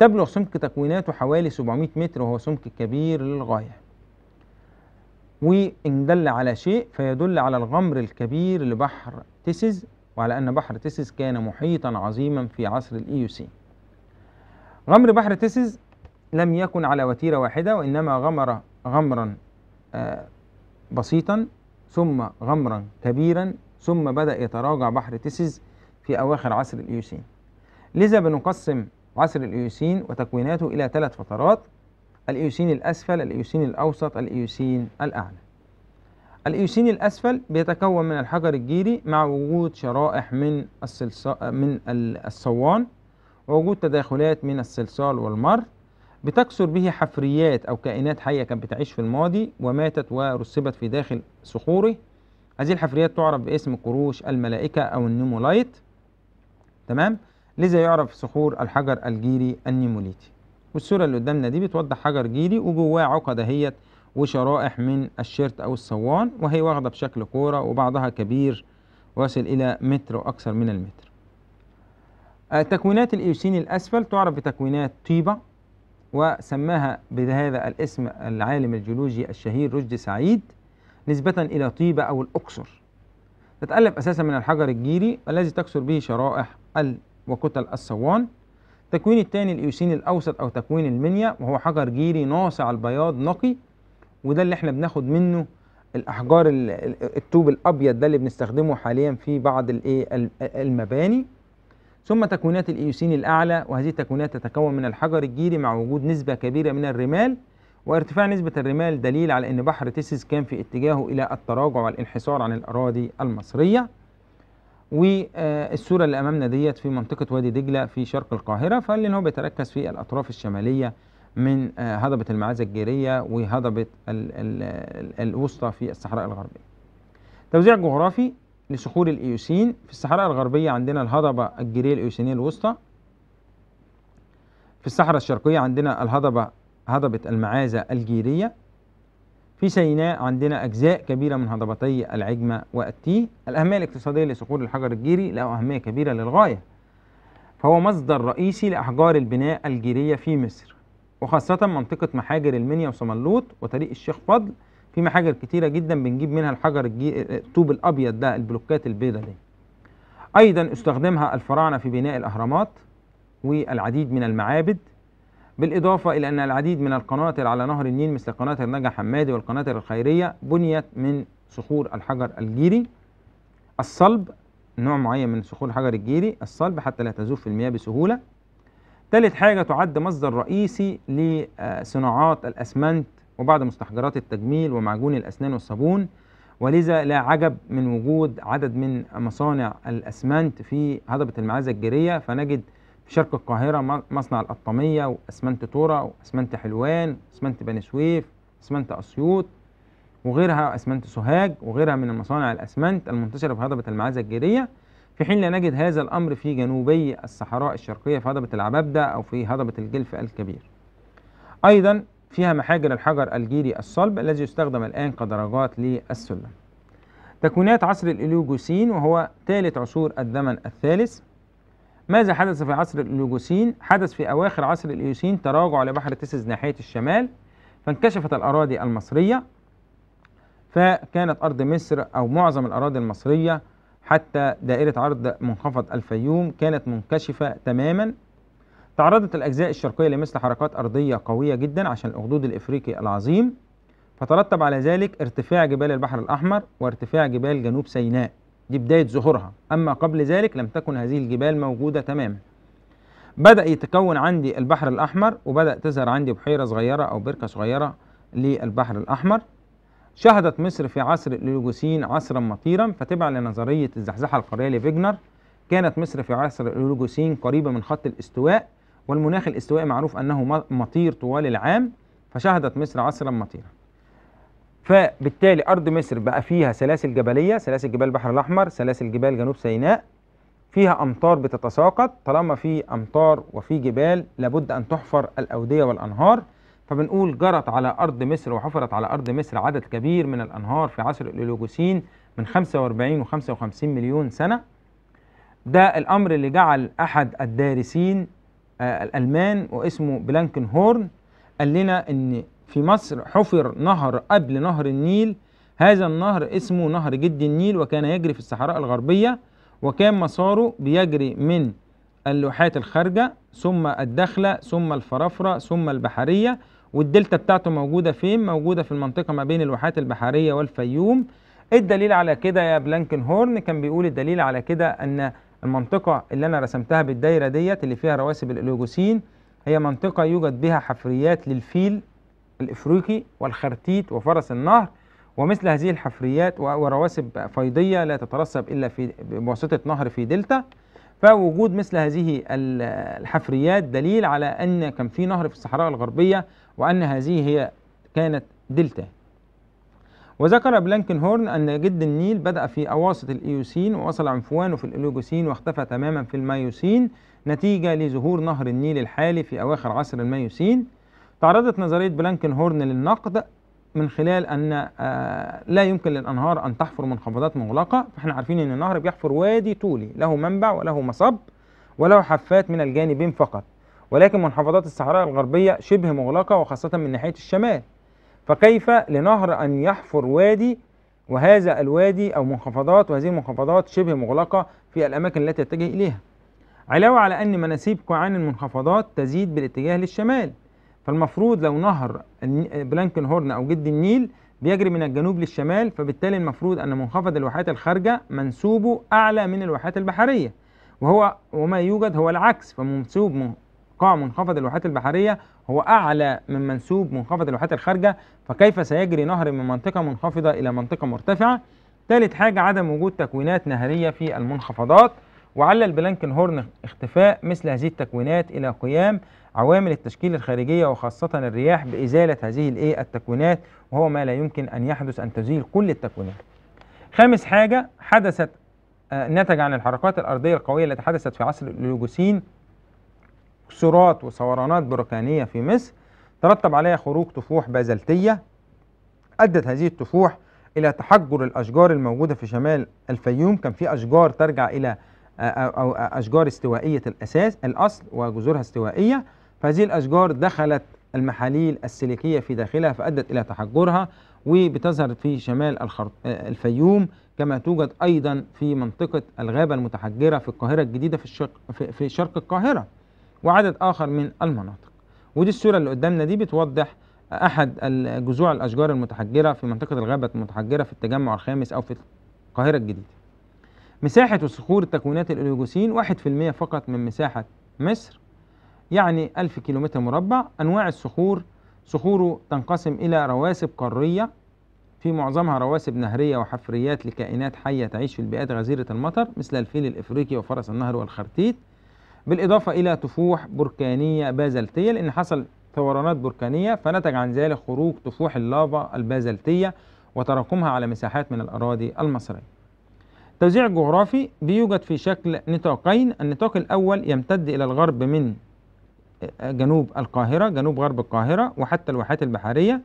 تبلغ سمك تكويناته حوالي 700 متر وهو سمك كبير للغاية وإن دل على شيء فيدل على الغمر الكبير لبحر تيسيز وعلى أن بحر تيسيز كان محيطا عظيما في عصر الإيوسي غمر بحر تيسيز لم يكن على وتيرة واحدة وإنما غمر غمرا آه، بسيطا ثم غمرا كبيرا ثم بدأ يتراجع بحر تيسيز في أواخر عصر الإيوسين لذا بنقسم عصر الإيوسين وتكويناته إلى ثلاث فترات الإيوسين الأسفل الإيوسين الأوسط الإيوسين الأعلى الإيوسين الأسفل بيتكون من الحجر الجيري مع وجود شرائح من الصلص... من الصوان ووجود تداخلات من الصلصال والمر بتكسر به حفريات أو كائنات حية كانت بتعيش في الماضي وماتت ورسبت في داخل صخوره هذه الحفريات تعرف باسم قروش الملائكة أو النيمولايت تمام لذا يعرف صخور الحجر الجيري النيموليتي والصورة اللي قدامنا دي بتوضح حجر جيري وجواه عقد اهيت وشرائح من الشيرت أو الصوان وهي واخدة بشكل كورة وبعضها كبير واصل إلى متر وأكثر من المتر آه، تكوينات الإيوسين الأسفل تعرف بتكوينات طيبة وسماها بهذا الاسم العالم الجيولوجي الشهير رشدي سعيد نسبة إلى طيبة أو الأقصر تتألف أساسا من الحجر الجيري الذي تكسر به شرائح وكتل الصوان تكوين الثاني الايوسين الاوسط او تكوين المنيا وهو حجر جيري ناصع البياض نقي وده اللي احنا بناخد منه الاحجار الطوب الابيض ده اللي بنستخدمه حاليا في بعض المباني ثم تكوينات الايوسين الاعلى وهذه التكوينات تتكون من الحجر الجيري مع وجود نسبه كبيره من الرمال وارتفاع نسبه الرمال دليل على ان بحر تيسيس كان في اتجاهه الى التراجع والانحسار عن الاراضي المصريه والصورة اللي أمامنا ديت في منطقة وادي دجلة في شرق القاهرة فلأن هو بيتركز في الأطراف الشمالية من آه، هضبة المعازة الجيرية وهضبة الوسطى في الصحراء الغربية توزيع جغرافي لصخور الإيوسين في الصحراء الغربية عندنا الهضبة الجيرية الإيوسينية الوسطى في الصحراء الشرقية عندنا الهضبة هضبة المعازة الجيرية في سيناء عندنا أجزاء كبيرة من هضبتي العجمة والتيه الأهمية الاقتصادية لصخور الحجر الجيري له أهمية كبيرة للغاية فهو مصدر رئيسي لأحجار البناء الجيرية في مصر وخاصة منطقة محاجر المنيا وصملوط وطريق الشيخ فضل في محاجر كتيرة جدا بنجيب منها الحجر الطوب الأبيض ده البلوكات البيضاء دي أيضا استخدمها الفراعنة في بناء الأهرامات والعديد من المعابد بالإضافة إلى أن العديد من القناطر على نهر النيل مثل قناطر نجا حمادي والقناطر الخيرية بنيت من صخور الحجر الجيري الصلب نوع معين من صخور الحجر الجيري الصلب حتى لا تزوف في المياه بسهولة ثالث حاجة تعد مصدر رئيسي لصناعات الأسمنت وبعض مستحجرات التجميل ومعجون الأسنان والصابون ولذا لا عجب من وجود عدد من مصانع الأسمنت في هضبة المعازة الجيرية فنجد شرق القاهرة مصنع القطامية وأسمنت تورة وأسمنت حلوان وأسمنت بني سويف أسمنت أسيوط وغيرها أسمنت سوهاج وغيرها من المصانع الأسمنت المنتشرة في هضبة المعازة الجيرية في حين لا نجد هذا الأمر في جنوبي الصحراء الشرقية في هضبة العبابدة أو في هضبة الجلف الكبير أيضا فيها محاجر الحجر الجيري الصلب الذي يستخدم الآن كدرجات للسلم تكوينات عصر الإليوجوسين وهو ثالث عصور الزمن الثالث ماذا حدث في عصر الأوجوسين؟ حدث في أواخر عصر الإيوسين تراجع لبحر تيسز ناحية الشمال فانكشفت الأراضي المصرية فكانت أرض مصر أو معظم الأراضي المصرية حتى دائرة عرض منخفض الفيوم كانت منكشفة تماما تعرضت الأجزاء الشرقية لمثل حركات أرضية قوية جدا عشان الأخدود الإفريقي العظيم فترتب على ذلك ارتفاع جبال البحر الأحمر وارتفاع جبال جنوب سيناء دي بداية ظهورها أما قبل ذلك لم تكن هذه الجبال موجودة تماما بدأ يتكون عندي البحر الأحمر وبدأ تظهر عندي بحيرة صغيرة أو بركة صغيرة للبحر الأحمر شهدت مصر في عصر الأولوجوسين عصرا مطيرا فتبعا لنظرية الزحزحة القارية لفيجنر كانت مصر في عصر الأولوجوسين قريبة من خط الاستواء والمناخ الاستوائي معروف أنه مطير طوال العام فشهدت مصر عصرا مطيرا فبالتالي ارض مصر بقى فيها سلاسل جبليه سلاسل جبال البحر الاحمر سلاسل جبال جنوب سيناء فيها امطار بتتساقط طالما في امطار وفي جبال لابد ان تحفر الاوديه والانهار فبنقول جرت على ارض مصر وحفرت على ارض مصر عدد كبير من الانهار في عصر الاوليوغوسين من 45 و 55 مليون سنه ده الامر اللي جعل احد الدارسين آه، الالمان واسمه بلانكن هورن قال لنا ان في مصر حفر نهر قبل نهر النيل هذا النهر اسمه نهر جد النيل وكان يجري في الصحراء الغربية وكان مساره بيجري من اللوحات الخارجة ثم الداخلة ثم الفرافرة ثم البحرية والدلتا بتاعته موجودة فين؟ موجودة في المنطقة ما بين اللوحات البحرية والفيوم إيه الدليل على كده يا بلانكن هورن كان بيقول الدليل على كده أن المنطقة اللي أنا رسمتها بالدايرة ديت اللي فيها رواسب الإليوجوسين هي منطقة يوجد بها حفريات للفيل الإفريقي والخرتيت وفرس النهر ومثل هذه الحفريات ورواسب فيضية لا تترسب إلا في بواسطة نهر في دلتا فوجود مثل هذه الحفريات دليل على أن كان في نهر في الصحراء الغربية وأن هذه هي كانت دلتا وذكر بلانكن هورن أن جد النيل بدأ في أواسط الإيوسين ووصل عنفوانه في الإليوجوسين واختفى تماما في المايوسين نتيجة لظهور نهر النيل الحالي في أواخر عصر المايوسين تعرضت نظرية بلانكن هورن للنقد من خلال أن آه، لا يمكن للأنهار أن تحفر منخفضات مغلقة فإحنا عارفين أن النهر بيحفر وادي طولي له منبع وله مصب وله حافات من الجانبين فقط ولكن منخفضات الصحراء الغربية شبه مغلقة وخاصة من ناحية الشمال فكيف لنهر أن يحفر وادي وهذا الوادي أو منخفضات وهذه المنخفضات شبه مغلقة في الأماكن التي يتجه إليها علاوة على أن مناسيب كوعان المنخفضات تزيد بالاتجاه للشمال فالمفروض لو نهر بلانكن هورن أو جد النيل بيجري من الجنوب للشمال فبالتالي المفروض أن منخفض الواحات الخارجة منسوبه أعلى من الواحات البحرية وهو وما يوجد هو العكس فمنسوب قاع منخفض الواحات البحرية هو أعلى من منسوب منخفض الواحات الخارجة فكيف سيجري نهر من منطقة منخفضة إلى منطقة مرتفعة ثالث حاجة عدم وجود تكوينات نهرية في المنخفضات وعلى بلانكن هورن اختفاء مثل هذه التكوينات إلى قيام عوامل التشكيل الخارجية وخاصة الرياح بإزالة هذه الإيه التكوينات وهو ما لا يمكن أن يحدث أن تزيل كل التكوينات خامس حاجة حدثت آه، نتج عن الحركات الأرضية القوية التي حدثت في عصر الليوجوسين كسرات وثورانات بركانية في مصر ترتب عليها خروج تفوح بازلتية أدت هذه التفوح إلى تحجر الأشجار الموجودة في شمال الفيوم كان في أشجار ترجع إلى آه، آه، أو أشجار استوائية الأساس الأصل وجذورها استوائية فهذه الأشجار دخلت المحاليل السيليكية في داخلها فأدت إلى تحجرها وبتظهر في شمال الخرط... الفيوم كما توجد أيضا في منطقة الغابة المتحجرة في القاهرة الجديدة في, الشرق... في شرق القاهرة وعدد آخر من المناطق ودي الصورة اللي قدامنا دي بتوضح أحد جذوع الأشجار المتحجرة في منطقة الغابة المتحجرة في التجمع الخامس أو في القاهرة الجديدة مساحة وصخور تكوينات الأوليوغوسين 1% فقط من مساحة مصر يعني 1000 كيلومتر مربع أنواع الصخور صخوره تنقسم إلى رواسب قارية في معظمها رواسب نهرية وحفريات لكائنات حية تعيش في البيئات غزيرة المطر مثل الفيل الإفريقي وفرس النهر والخرتيت بالإضافة إلى تفوح بركانية بازلتية لأن حصل ثورانات بركانية فنتج عن ذلك خروج تفوح اللافا البازلتية وتراكمها على مساحات من الأراضي المصرية التوزيع الجغرافي بيوجد في شكل نطاقين النطاق الأول يمتد إلى الغرب من جنوب القاهرة جنوب غرب القاهرة وحتى الواحات البحرية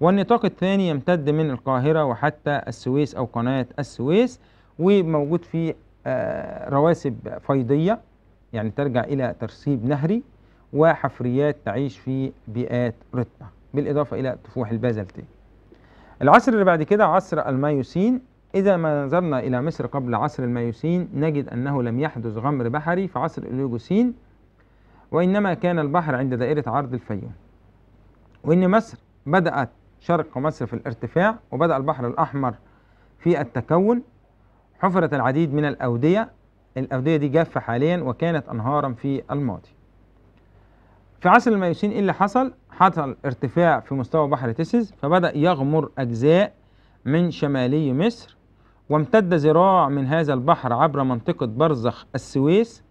والنطاق الثاني يمتد من القاهرة وحتى السويس أو قناة السويس وموجود فيه آه، رواسب فيضية يعني ترجع إلى ترسيب نهري وحفريات تعيش في بيئات رطبة بالإضافة إلى طفوح البازلتي العصر اللي بعد كده عصر المايوسين إذا ما نظرنا إلى مصر قبل عصر المايوسين نجد أنه لم يحدث غمر بحري في عصر الأوليوجوسين وإنما كان البحر عند دائرة عرض الفيوم وإن مصر بدأت شرق مصر في الارتفاع وبدأ البحر الأحمر في التكون حفرت العديد من الأودية الأودية دي جافة حاليا وكانت أنهارا في الماضي في عصر الميوسين ايه اللي حصل؟ حصل ارتفاع في مستوى بحر تيسز فبدأ يغمر أجزاء من شمالي مصر وامتد ذراع من هذا البحر عبر منطقة برزخ السويس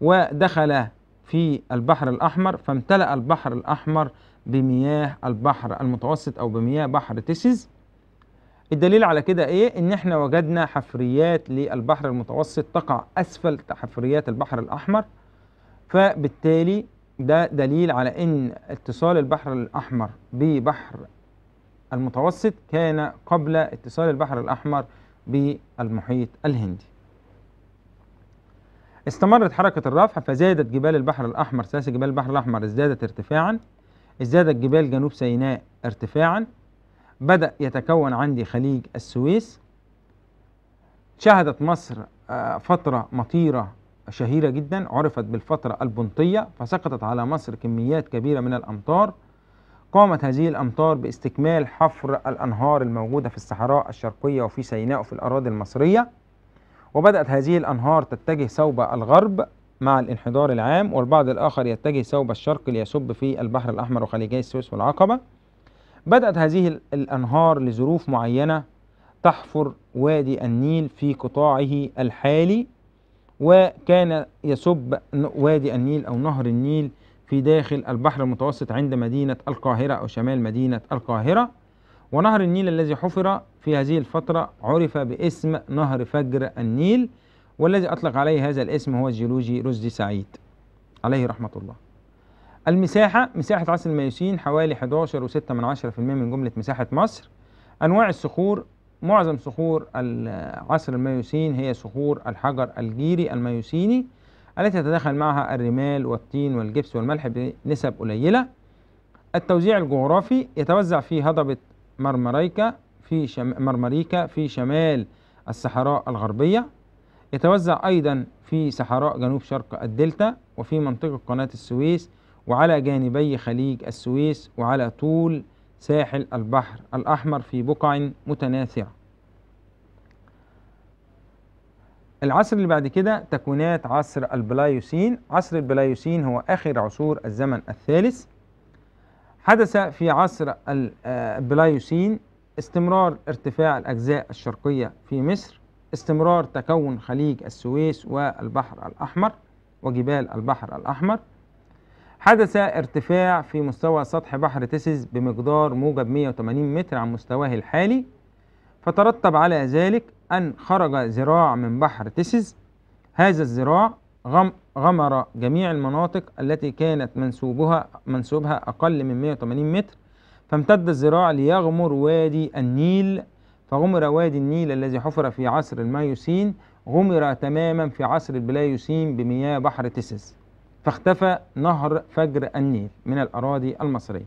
ودخل في البحر الأحمر فامتلأ البحر الأحمر بمياه البحر المتوسط أو بمياه بحر تيسيز الدليل على كده إيه؟ إن إحنا وجدنا حفريات للبحر المتوسط تقع أسفل حفريات البحر الأحمر فبالتالي ده دليل على إن اتصال البحر الأحمر ببحر المتوسط كان قبل اتصال البحر الأحمر بالمحيط الهندي استمرت حركة الرفع فزادت جبال البحر الأحمر سلاسل جبال البحر الأحمر ازدادت ارتفاعا ازدادت جبال جنوب سيناء ارتفاعا بدأ يتكون عندي خليج السويس شهدت مصر آه، فترة مطيرة شهيرة جدا عرفت بالفترة البنطية فسقطت على مصر كميات كبيرة من الأمطار قامت هذه الأمطار باستكمال حفر الأنهار الموجودة في الصحراء الشرقية وفي سيناء وفي الأراضي المصرية وبدأت هذه الأنهار تتجه صوب الغرب مع الانحدار العام والبعض الآخر يتجه صوب الشرق ليصب في البحر الأحمر وخليجي السويس والعقبة بدأت هذه الأنهار لظروف معينة تحفر وادي النيل في قطاعه الحالي وكان يصب وادي النيل أو نهر النيل في داخل البحر المتوسط عند مدينة القاهرة أو شمال مدينة القاهرة ونهر النيل الذي حفر في هذه الفترة عرف باسم نهر فجر النيل والذي أطلق عليه هذا الاسم هو الجيولوجي رشدي سعيد عليه رحمة الله المساحة مساحة عصر الميوسين حوالي 11.6 من, من جملة مساحة مصر أنواع الصخور معظم صخور عصر الميوسين هي صخور الحجر الجيري الميوسيني التي تتداخل معها الرمال والطين والجبس والملح بنسب قليلة التوزيع الجغرافي يتوزع في هضبة مرمريكا في شم... مرمريكا في شمال الصحراء الغربية يتوزع أيضا في صحراء جنوب شرق الدلتا وفي منطقة قناة السويس وعلى جانبي خليج السويس وعلى طول ساحل البحر الأحمر في بقع متناثرة العصر اللي بعد كده تكوينات عصر البلايوسين عصر البلايوسين هو آخر عصور الزمن الثالث حدث في عصر البلايوسين آه، استمرار ارتفاع الأجزاء الشرقية في مصر استمرار تكون خليج السويس والبحر الأحمر وجبال البحر الأحمر حدث ارتفاع في مستوى سطح بحر تيسيس بمقدار موجب 180 متر عن مستواه الحالي فترتب على ذلك أن خرج ذراع من بحر تيسيس هذا الذراع غمر جميع المناطق التي كانت منسوبها منسوبها أقل من 180 متر فامتد الزراع ليغمر وادي النيل فغمر وادي النيل الذي حفر في عصر المايوسين غمر تماما في عصر البلايوسين بمياه بحر تيسس فاختفى نهر فجر النيل من الأراضي المصرية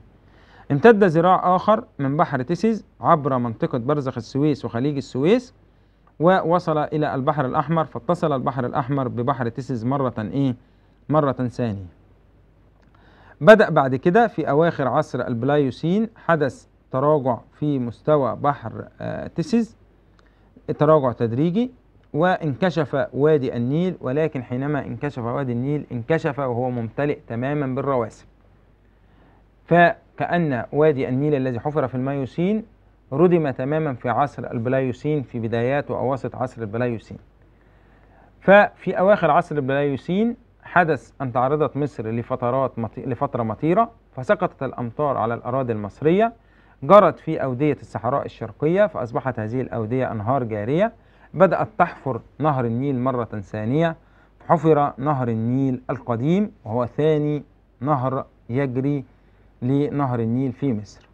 امتد زراع آخر من بحر تيسس عبر منطقة برزخ السويس وخليج السويس ووصل إلى البحر الأحمر فاتصل البحر الأحمر ببحر تيسز مرة إيه؟ مرة ثانية. بدأ بعد كده في أواخر عصر البلايوسين حدث تراجع في مستوى بحر آه، تيسز تراجع تدريجي وانكشف وادي النيل ولكن حينما انكشف وادي النيل انكشف وهو ممتلئ تماما بالرواسب فكأن وادي النيل الذي حفر في الميوسين ردم تماما في عصر البلايوسين في بدايات وأواسط عصر البلايوسين ففي أواخر عصر البلايوسين حدث أن تعرضت مصر لفترات مطي... لفترة مطيرة فسقطت الأمطار على الأراضي المصرية جرت في أودية الصحراء الشرقية فأصبحت هذه الأودية أنهار جارية بدأت تحفر نهر النيل مرة ثانية حفر نهر النيل القديم وهو ثاني نهر يجري لنهر النيل في مصر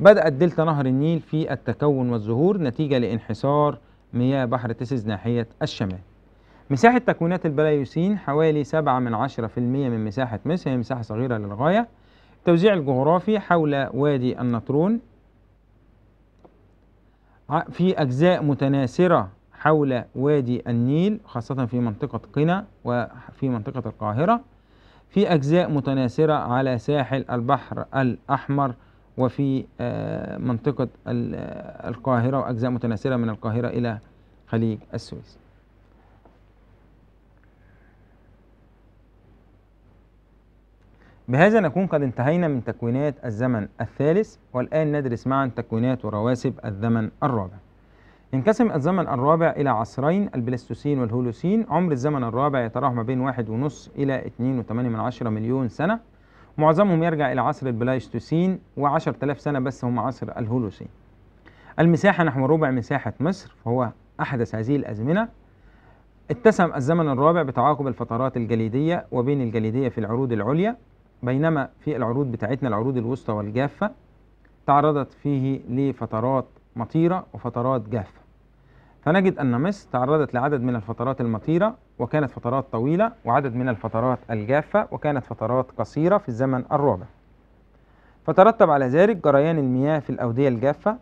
بدأت دلتا نهر النيل في التكون والظهور نتيجة لانحسار مياه بحر تسز ناحية الشمال مساحة تكوينات البلايوسين حوالي 7 من 10% من مساحة مصر هي مساحة صغيرة للغاية التوزيع الجغرافي حول وادي النطرون في أجزاء متناثرة حول وادي النيل خاصة في منطقة قنا وفي منطقة القاهرة في أجزاء متناثرة على ساحل البحر الأحمر وفي آه، منطقة آه، القاهرة وأجزاء متناثرة من القاهرة إلى خليج السويس بهذا نكون قد انتهينا من تكوينات الزمن الثالث والآن ندرس معا تكوينات ورواسب الزمن الرابع ينقسم الزمن الرابع إلى عصرين البلاستوسين والهولوسين عمر الزمن الرابع يتراوح ما بين واحد ونص إلى اتنين وتمانية من عشرة مليون سنة معظمهم يرجع إلى عصر البلايستوسين و10000 سنة بس هم عصر الهولوسين المساحة نحو ربع مساحة مصر فهو أحدث هذه الأزمنة اتسم الزمن الرابع بتعاقب الفترات الجليدية وبين الجليدية في العروض العليا بينما في العروض بتاعتنا العروض الوسطى والجافة تعرضت فيه لفترات مطيرة وفترات جافة فنجد أن مصر تعرضت لعدد من الفترات المطيرة وكانت فترات طويلة وعدد من الفترات الجافة وكانت فترات قصيرة في الزمن الرابع فترتب على ذلك جريان المياه في الأودية الجافة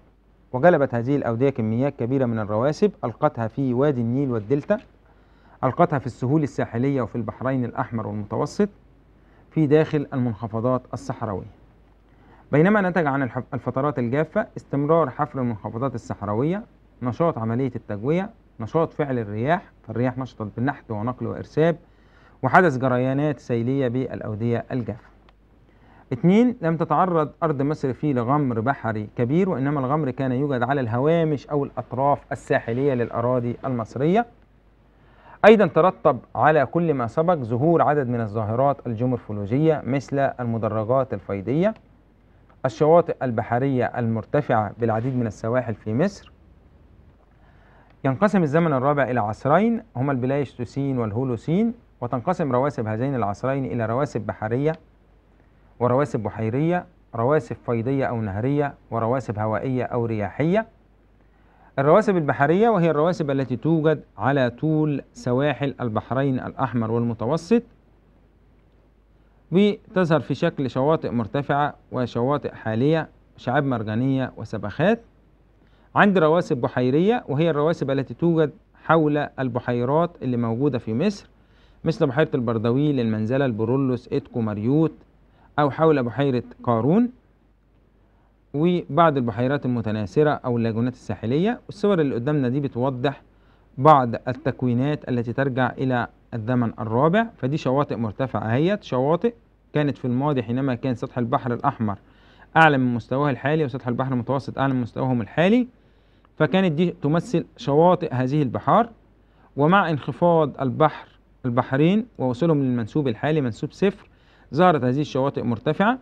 وجلبت هذه الأودية كميات كبيرة من الرواسب ألقتها في وادي النيل والدلتا ألقتها في السهول الساحلية وفي البحرين الأحمر والمتوسط في داخل المنخفضات الصحراوية بينما نتج عن الفترات الجافة استمرار حفر المنخفضات الصحراوية نشاط عملية التجوية نشاط فعل الرياح فالرياح نشطت بالنحت ونقل وإرساب وحدث جريانات سيلية بالأودية الجافة اتنين لم تتعرض أرض مصر فيه لغمر بحري كبير وإنما الغمر كان يوجد على الهوامش أو الأطراف الساحلية للأراضي المصرية أيضا ترتب على كل ما سبق ظهور عدد من الظاهرات الجيومورفولوجية مثل المدرجات الفيضية الشواطئ البحرية المرتفعة بالعديد من السواحل في مصر ينقسم الزمن الرابع إلى عصرين هما البلايستوسين والهولوسين وتنقسم رواسب هذين العصرين إلى رواسب بحرية ورواسب بحيرية رواسب فيضية أو نهرية ورواسب هوائية أو رياحية الرواسب البحرية وهي الرواسب التي توجد على طول سواحل البحرين الأحمر والمتوسط بتظهر في شكل شواطئ مرتفعة وشواطئ حالية شعاب مرجانية وسبخات عند رواسب بحيرية وهي الرواسب التي توجد حول البحيرات اللي موجودة في مصر مثل بحيرة البردويل المنزلة البرولوس إتكو مريوت أو حول بحيرة قارون وبعض البحيرات المتناثرة أو اللاجونات الساحلية والصور اللي قدامنا دي بتوضح بعض التكوينات التي ترجع إلى الزمن الرابع فدي شواطئ مرتفعة اهيت شواطئ كانت في الماضي حينما كان سطح البحر الأحمر أعلى من مستواه الحالي وسطح البحر المتوسط أعلى من مستواهم الحالي فكانت دي تمثل شواطئ هذه البحار ومع انخفاض البحر البحرين ووصولهم للمنسوب الحالي منسوب صفر ظهرت هذه الشواطئ مرتفعة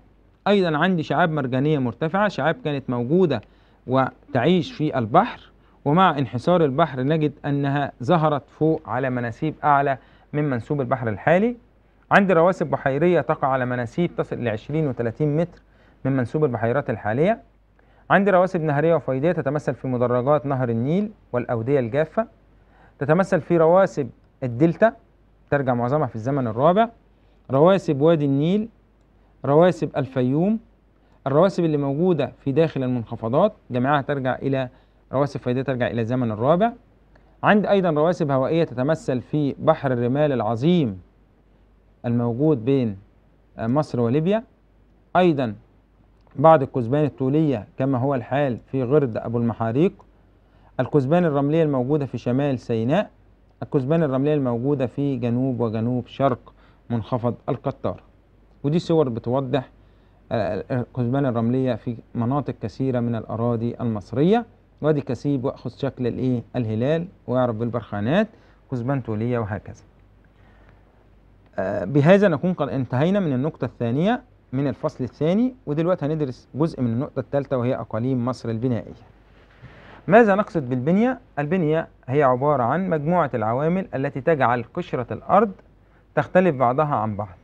أيضا عندي شعاب مرجانية مرتفعة شعاب كانت موجودة وتعيش في البحر ومع انحسار البحر نجد أنها ظهرت فوق على مناسيب أعلى من منسوب البحر الحالي عندي رواسب بحيرية تقع على مناسيب تصل ل 20 و 30 متر من منسوب البحيرات الحالية عندي رواسب نهرية وفيضية تتمثل في مدرجات نهر النيل والأودية الجافة تتمثل في رواسب الدلتا ترجع معظمها في الزمن الرابع رواسب وادي النيل رواسب الفيوم الرواسب اللي موجودة في داخل المنخفضات جميعها ترجع إلى رواسب فيضية ترجع إلى الزمن الرابع عندي أيضا رواسب هوائية تتمثل في بحر الرمال العظيم الموجود بين آه، مصر وليبيا أيضا بعض الكثبان الطولية كما هو الحال في غرد أبو المحاريق الكثبان الرملية الموجودة في شمال سيناء الكثبان الرملية الموجودة في جنوب وجنوب شرق منخفض القطار ودي صور بتوضح آه، الكثبان الرملية في مناطق كثيرة من الأراضي المصرية وادي كثيب واخذ شكل الايه الهلال ويعرف بالبرخانات كثبان طولية وهكذا آه، بهذا نكون قد انتهينا من النقطة الثانية من الفصل الثاني ودلوقتي هندرس جزء من النقطة الثالثة وهي أقاليم مصر البنائية ماذا نقصد بالبنية؟ البنية هي عبارة عن مجموعة العوامل التي تجعل قشرة الأرض تختلف بعضها عن بعض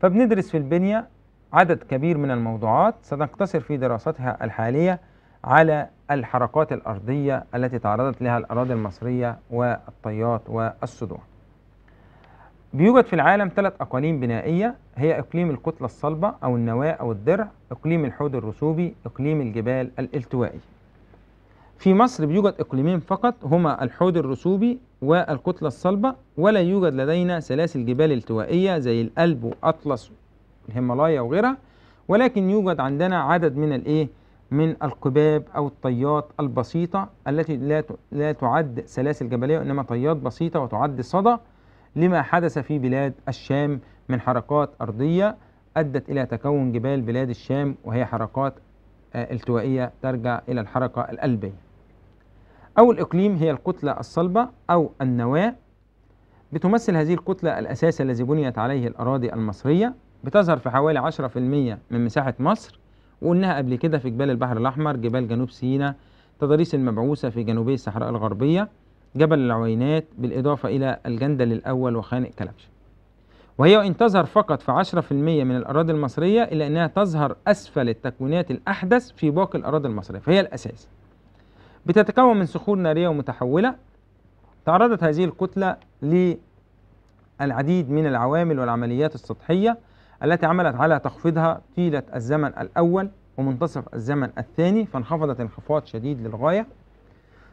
فبندرس في البنية عدد كبير من الموضوعات سنقتصر في دراستها الحالية على الحركات الأرضية التي تعرضت لها الأراضي المصرية والطيات والصدوع بيوجد في العالم ثلاث أقاليم بنائية هي إقليم الكتلة الصلبة أو النواة أو الدرع إقليم الحوض الرسوبي إقليم الجبال الالتوائي في مصر بيوجد إقليمين فقط هما الحوض الرسوبي والكتلة الصلبة ولا يوجد لدينا سلاسل جبال التوائية زي الألب وأطلس والهيمالايا وغيرها ولكن يوجد عندنا عدد من الإيه؟ من القباب أو الطيات البسيطة التي لا لا تعد سلاسل جبلية وإنما طيات بسيطة وتعد صدى لما حدث في بلاد الشام من حركات أرضية أدت إلى تكون جبال بلاد الشام وهي حركات آه، التوائية ترجع إلى الحركة القلبية أول إقليم هي الكتلة الصلبة أو النواة بتمثل هذه الكتلة الأساس الذي بنيت عليه الأراضي المصرية بتظهر في حوالي 10% من مساحة مصر وقلناها قبل كده في جبال البحر الأحمر جبال جنوب سيناء تضاريس المبعوثة في جنوبي الصحراء الغربية جبل العوينات بالإضافة إلى الجندل الأول وخانق كلبش وهي إن تظهر فقط في 10% من الأراضي المصرية إلا أنها تظهر أسفل التكوينات الأحدث في باقي الأراضي المصرية فهي الأساس بتتكون من صخور نارية ومتحولة تعرضت هذه الكتلة للعديد من العوامل والعمليات السطحية التي عملت على تخفيضها طيلة الزمن الأول ومنتصف الزمن الثاني فانخفضت انخفاض شديد للغاية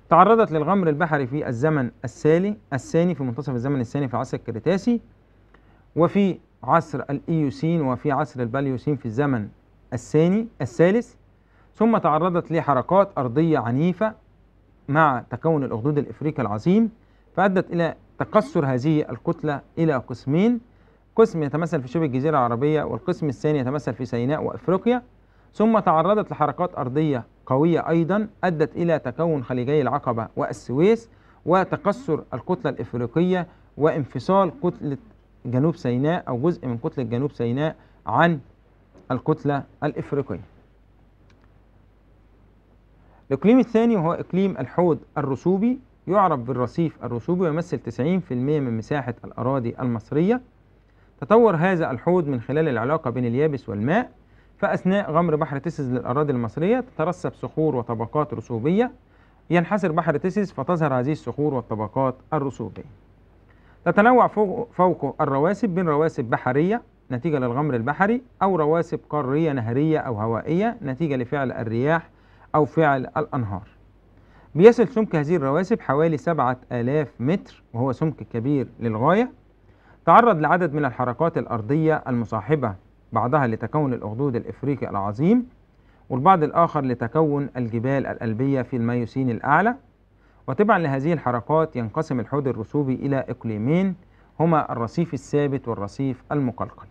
تعرضت للغمر البحري في الزمن السالي الثاني في منتصف الزمن الثاني في العصر الكريتاسي وفي عصر الإيوسين وفي عصر الباليوسين في الزمن الثاني الثالث ثم تعرضت لحركات أرضية عنيفة مع تكون الأخدود الإفريقي العظيم فأدت إلى تقصر هذه الكتلة إلى قسمين قسم يتمثل في شبه الجزيرة العربية والقسم الثاني يتمثل في سيناء وأفريقيا ثم تعرضت لحركات أرضية قوية أيضا أدت إلى تكون خليجي العقبة والسويس وتقصر الكتلة الإفريقية وانفصال كتلة جنوب سيناء أو جزء من كتلة جنوب سيناء عن الكتلة الإفريقية الإقليم الثاني وهو إقليم الحوض الرسوبي يعرف بالرصيف الرسوبي ويمثل 90% من مساحة الأراضي المصرية تطور هذا الحوض من خلال العلاقة بين اليابس والماء فأثناء غمر بحر تيسيس للأراضي المصرية تترسب صخور وطبقات رسوبية ينحسر بحر تيسيس فتظهر هذه الصخور والطبقات الرسوبية تتنوع فوق فوقه الرواسب بين رواسب بحرية نتيجة للغمر البحري أو رواسب قارية نهرية أو هوائية نتيجة لفعل الرياح أو فعل الأنهار بيصل سمك هذه الرواسب حوالي 7000 متر وهو سمك كبير للغاية تعرض لعدد من الحركات الأرضية المصاحبة بعضها لتكون الأخدود الإفريقي العظيم والبعض الآخر لتكون الجبال الألبية في الميوسين الأعلى وتبعا لهذه الحركات ينقسم الحوض الرسوبي إلى إقليمين هما الرصيف الثابت والرصيف المقلقل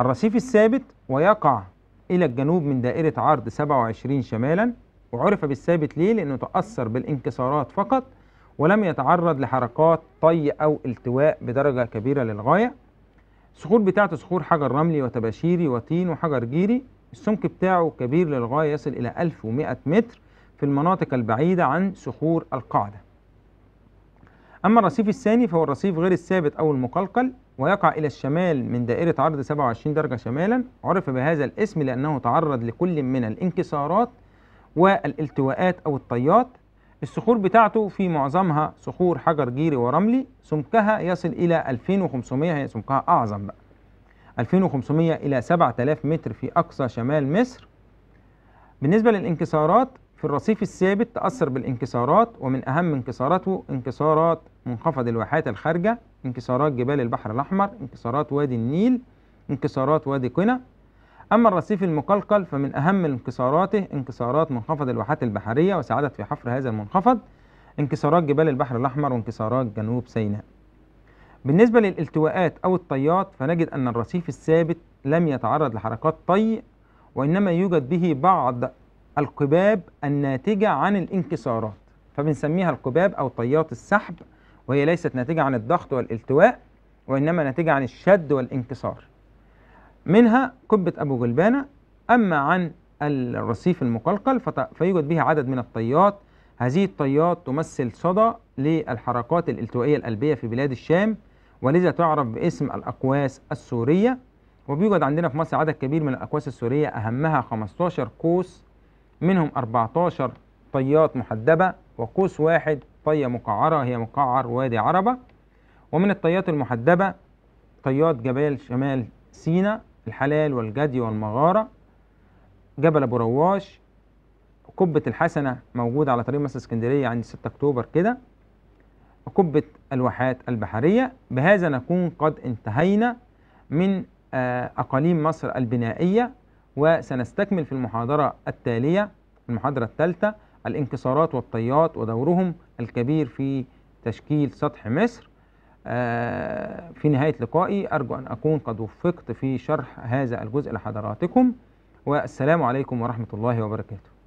الرصيف الثابت ويقع إلى الجنوب من دائرة عرض 27 شمالا وعرف بالثابت ليه؟ لأنه تأثر بالانكسارات فقط ولم يتعرض لحركات طي أو التواء بدرجة كبيرة للغاية الصخور بتاعته صخور حجر رملي وتباشيري وطين وحجر جيري السمك بتاعه كبير للغاية يصل إلى 1100 متر في المناطق البعيدة عن صخور القاعدة أما الرصيف الثاني فهو الرصيف غير الثابت أو المقلقل ويقع إلى الشمال من دائرة عرض 27 درجة شمالا عرف بهذا الاسم لأنه تعرض لكل من الانكسارات والالتواءات أو الطيات الصخور بتاعته في معظمها صخور حجر جيري ورملي سمكها يصل إلى 2500 هي سمكها أعظم بقى 2500 إلى 7000 متر في أقصى شمال مصر بالنسبة للانكسارات في الرصيف الثابت تأثر بالانكسارات ومن أهم انكساراته انكسارات منخفض الواحات الخارجة انكسارات جبال البحر الأحمر انكسارات وادي النيل انكسارات وادي قنا أما الرصيف المقلقل فمن أهم انكساراته انكسارات منخفض الواحات البحرية وساعدت في حفر هذا المنخفض انكسارات جبال البحر الأحمر وانكسارات جنوب سيناء بالنسبة للالتواءات أو الطيات فنجد أن الرصيف الثابت لم يتعرض لحركات طي وإنما يوجد به بعض القباب الناتجة عن الانكسارات فبنسميها القباب أو طيات السحب وهي ليست ناتجة عن الضغط والالتواء وإنما ناتجة عن الشد والانكسار منها قبة أبو جلبانة أما عن الرصيف المقلقل فيوجد به عدد من الطيات هذه الطيات تمثل صدى للحركات الالتوائية القلبية في بلاد الشام ولذا تعرف باسم الأقواس السورية وبيوجد عندنا في مصر عدد كبير من الأقواس السورية أهمها 15 قوس منهم 14 طيات محدبة وقوس واحد طية مقعرة هي مقعر وادي عربة ومن الطيات المحدبة طيات جبال شمال سينا الحلال والجدي والمغارة جبل أبو رواش قبة الحسنة موجودة على طريق مصر اسكندرية عند 6 أكتوبر كده وقبة الواحات البحرية بهذا نكون قد انتهينا من آه، أقاليم مصر البنائية وسنستكمل في المحاضرة التالية المحاضرة الثالثة الانكسارات والطيات ودورهم الكبير في تشكيل سطح مصر آه، في نهاية لقائي أرجو أن أكون قد وفقت في شرح هذا الجزء لحضراتكم والسلام عليكم ورحمة الله وبركاته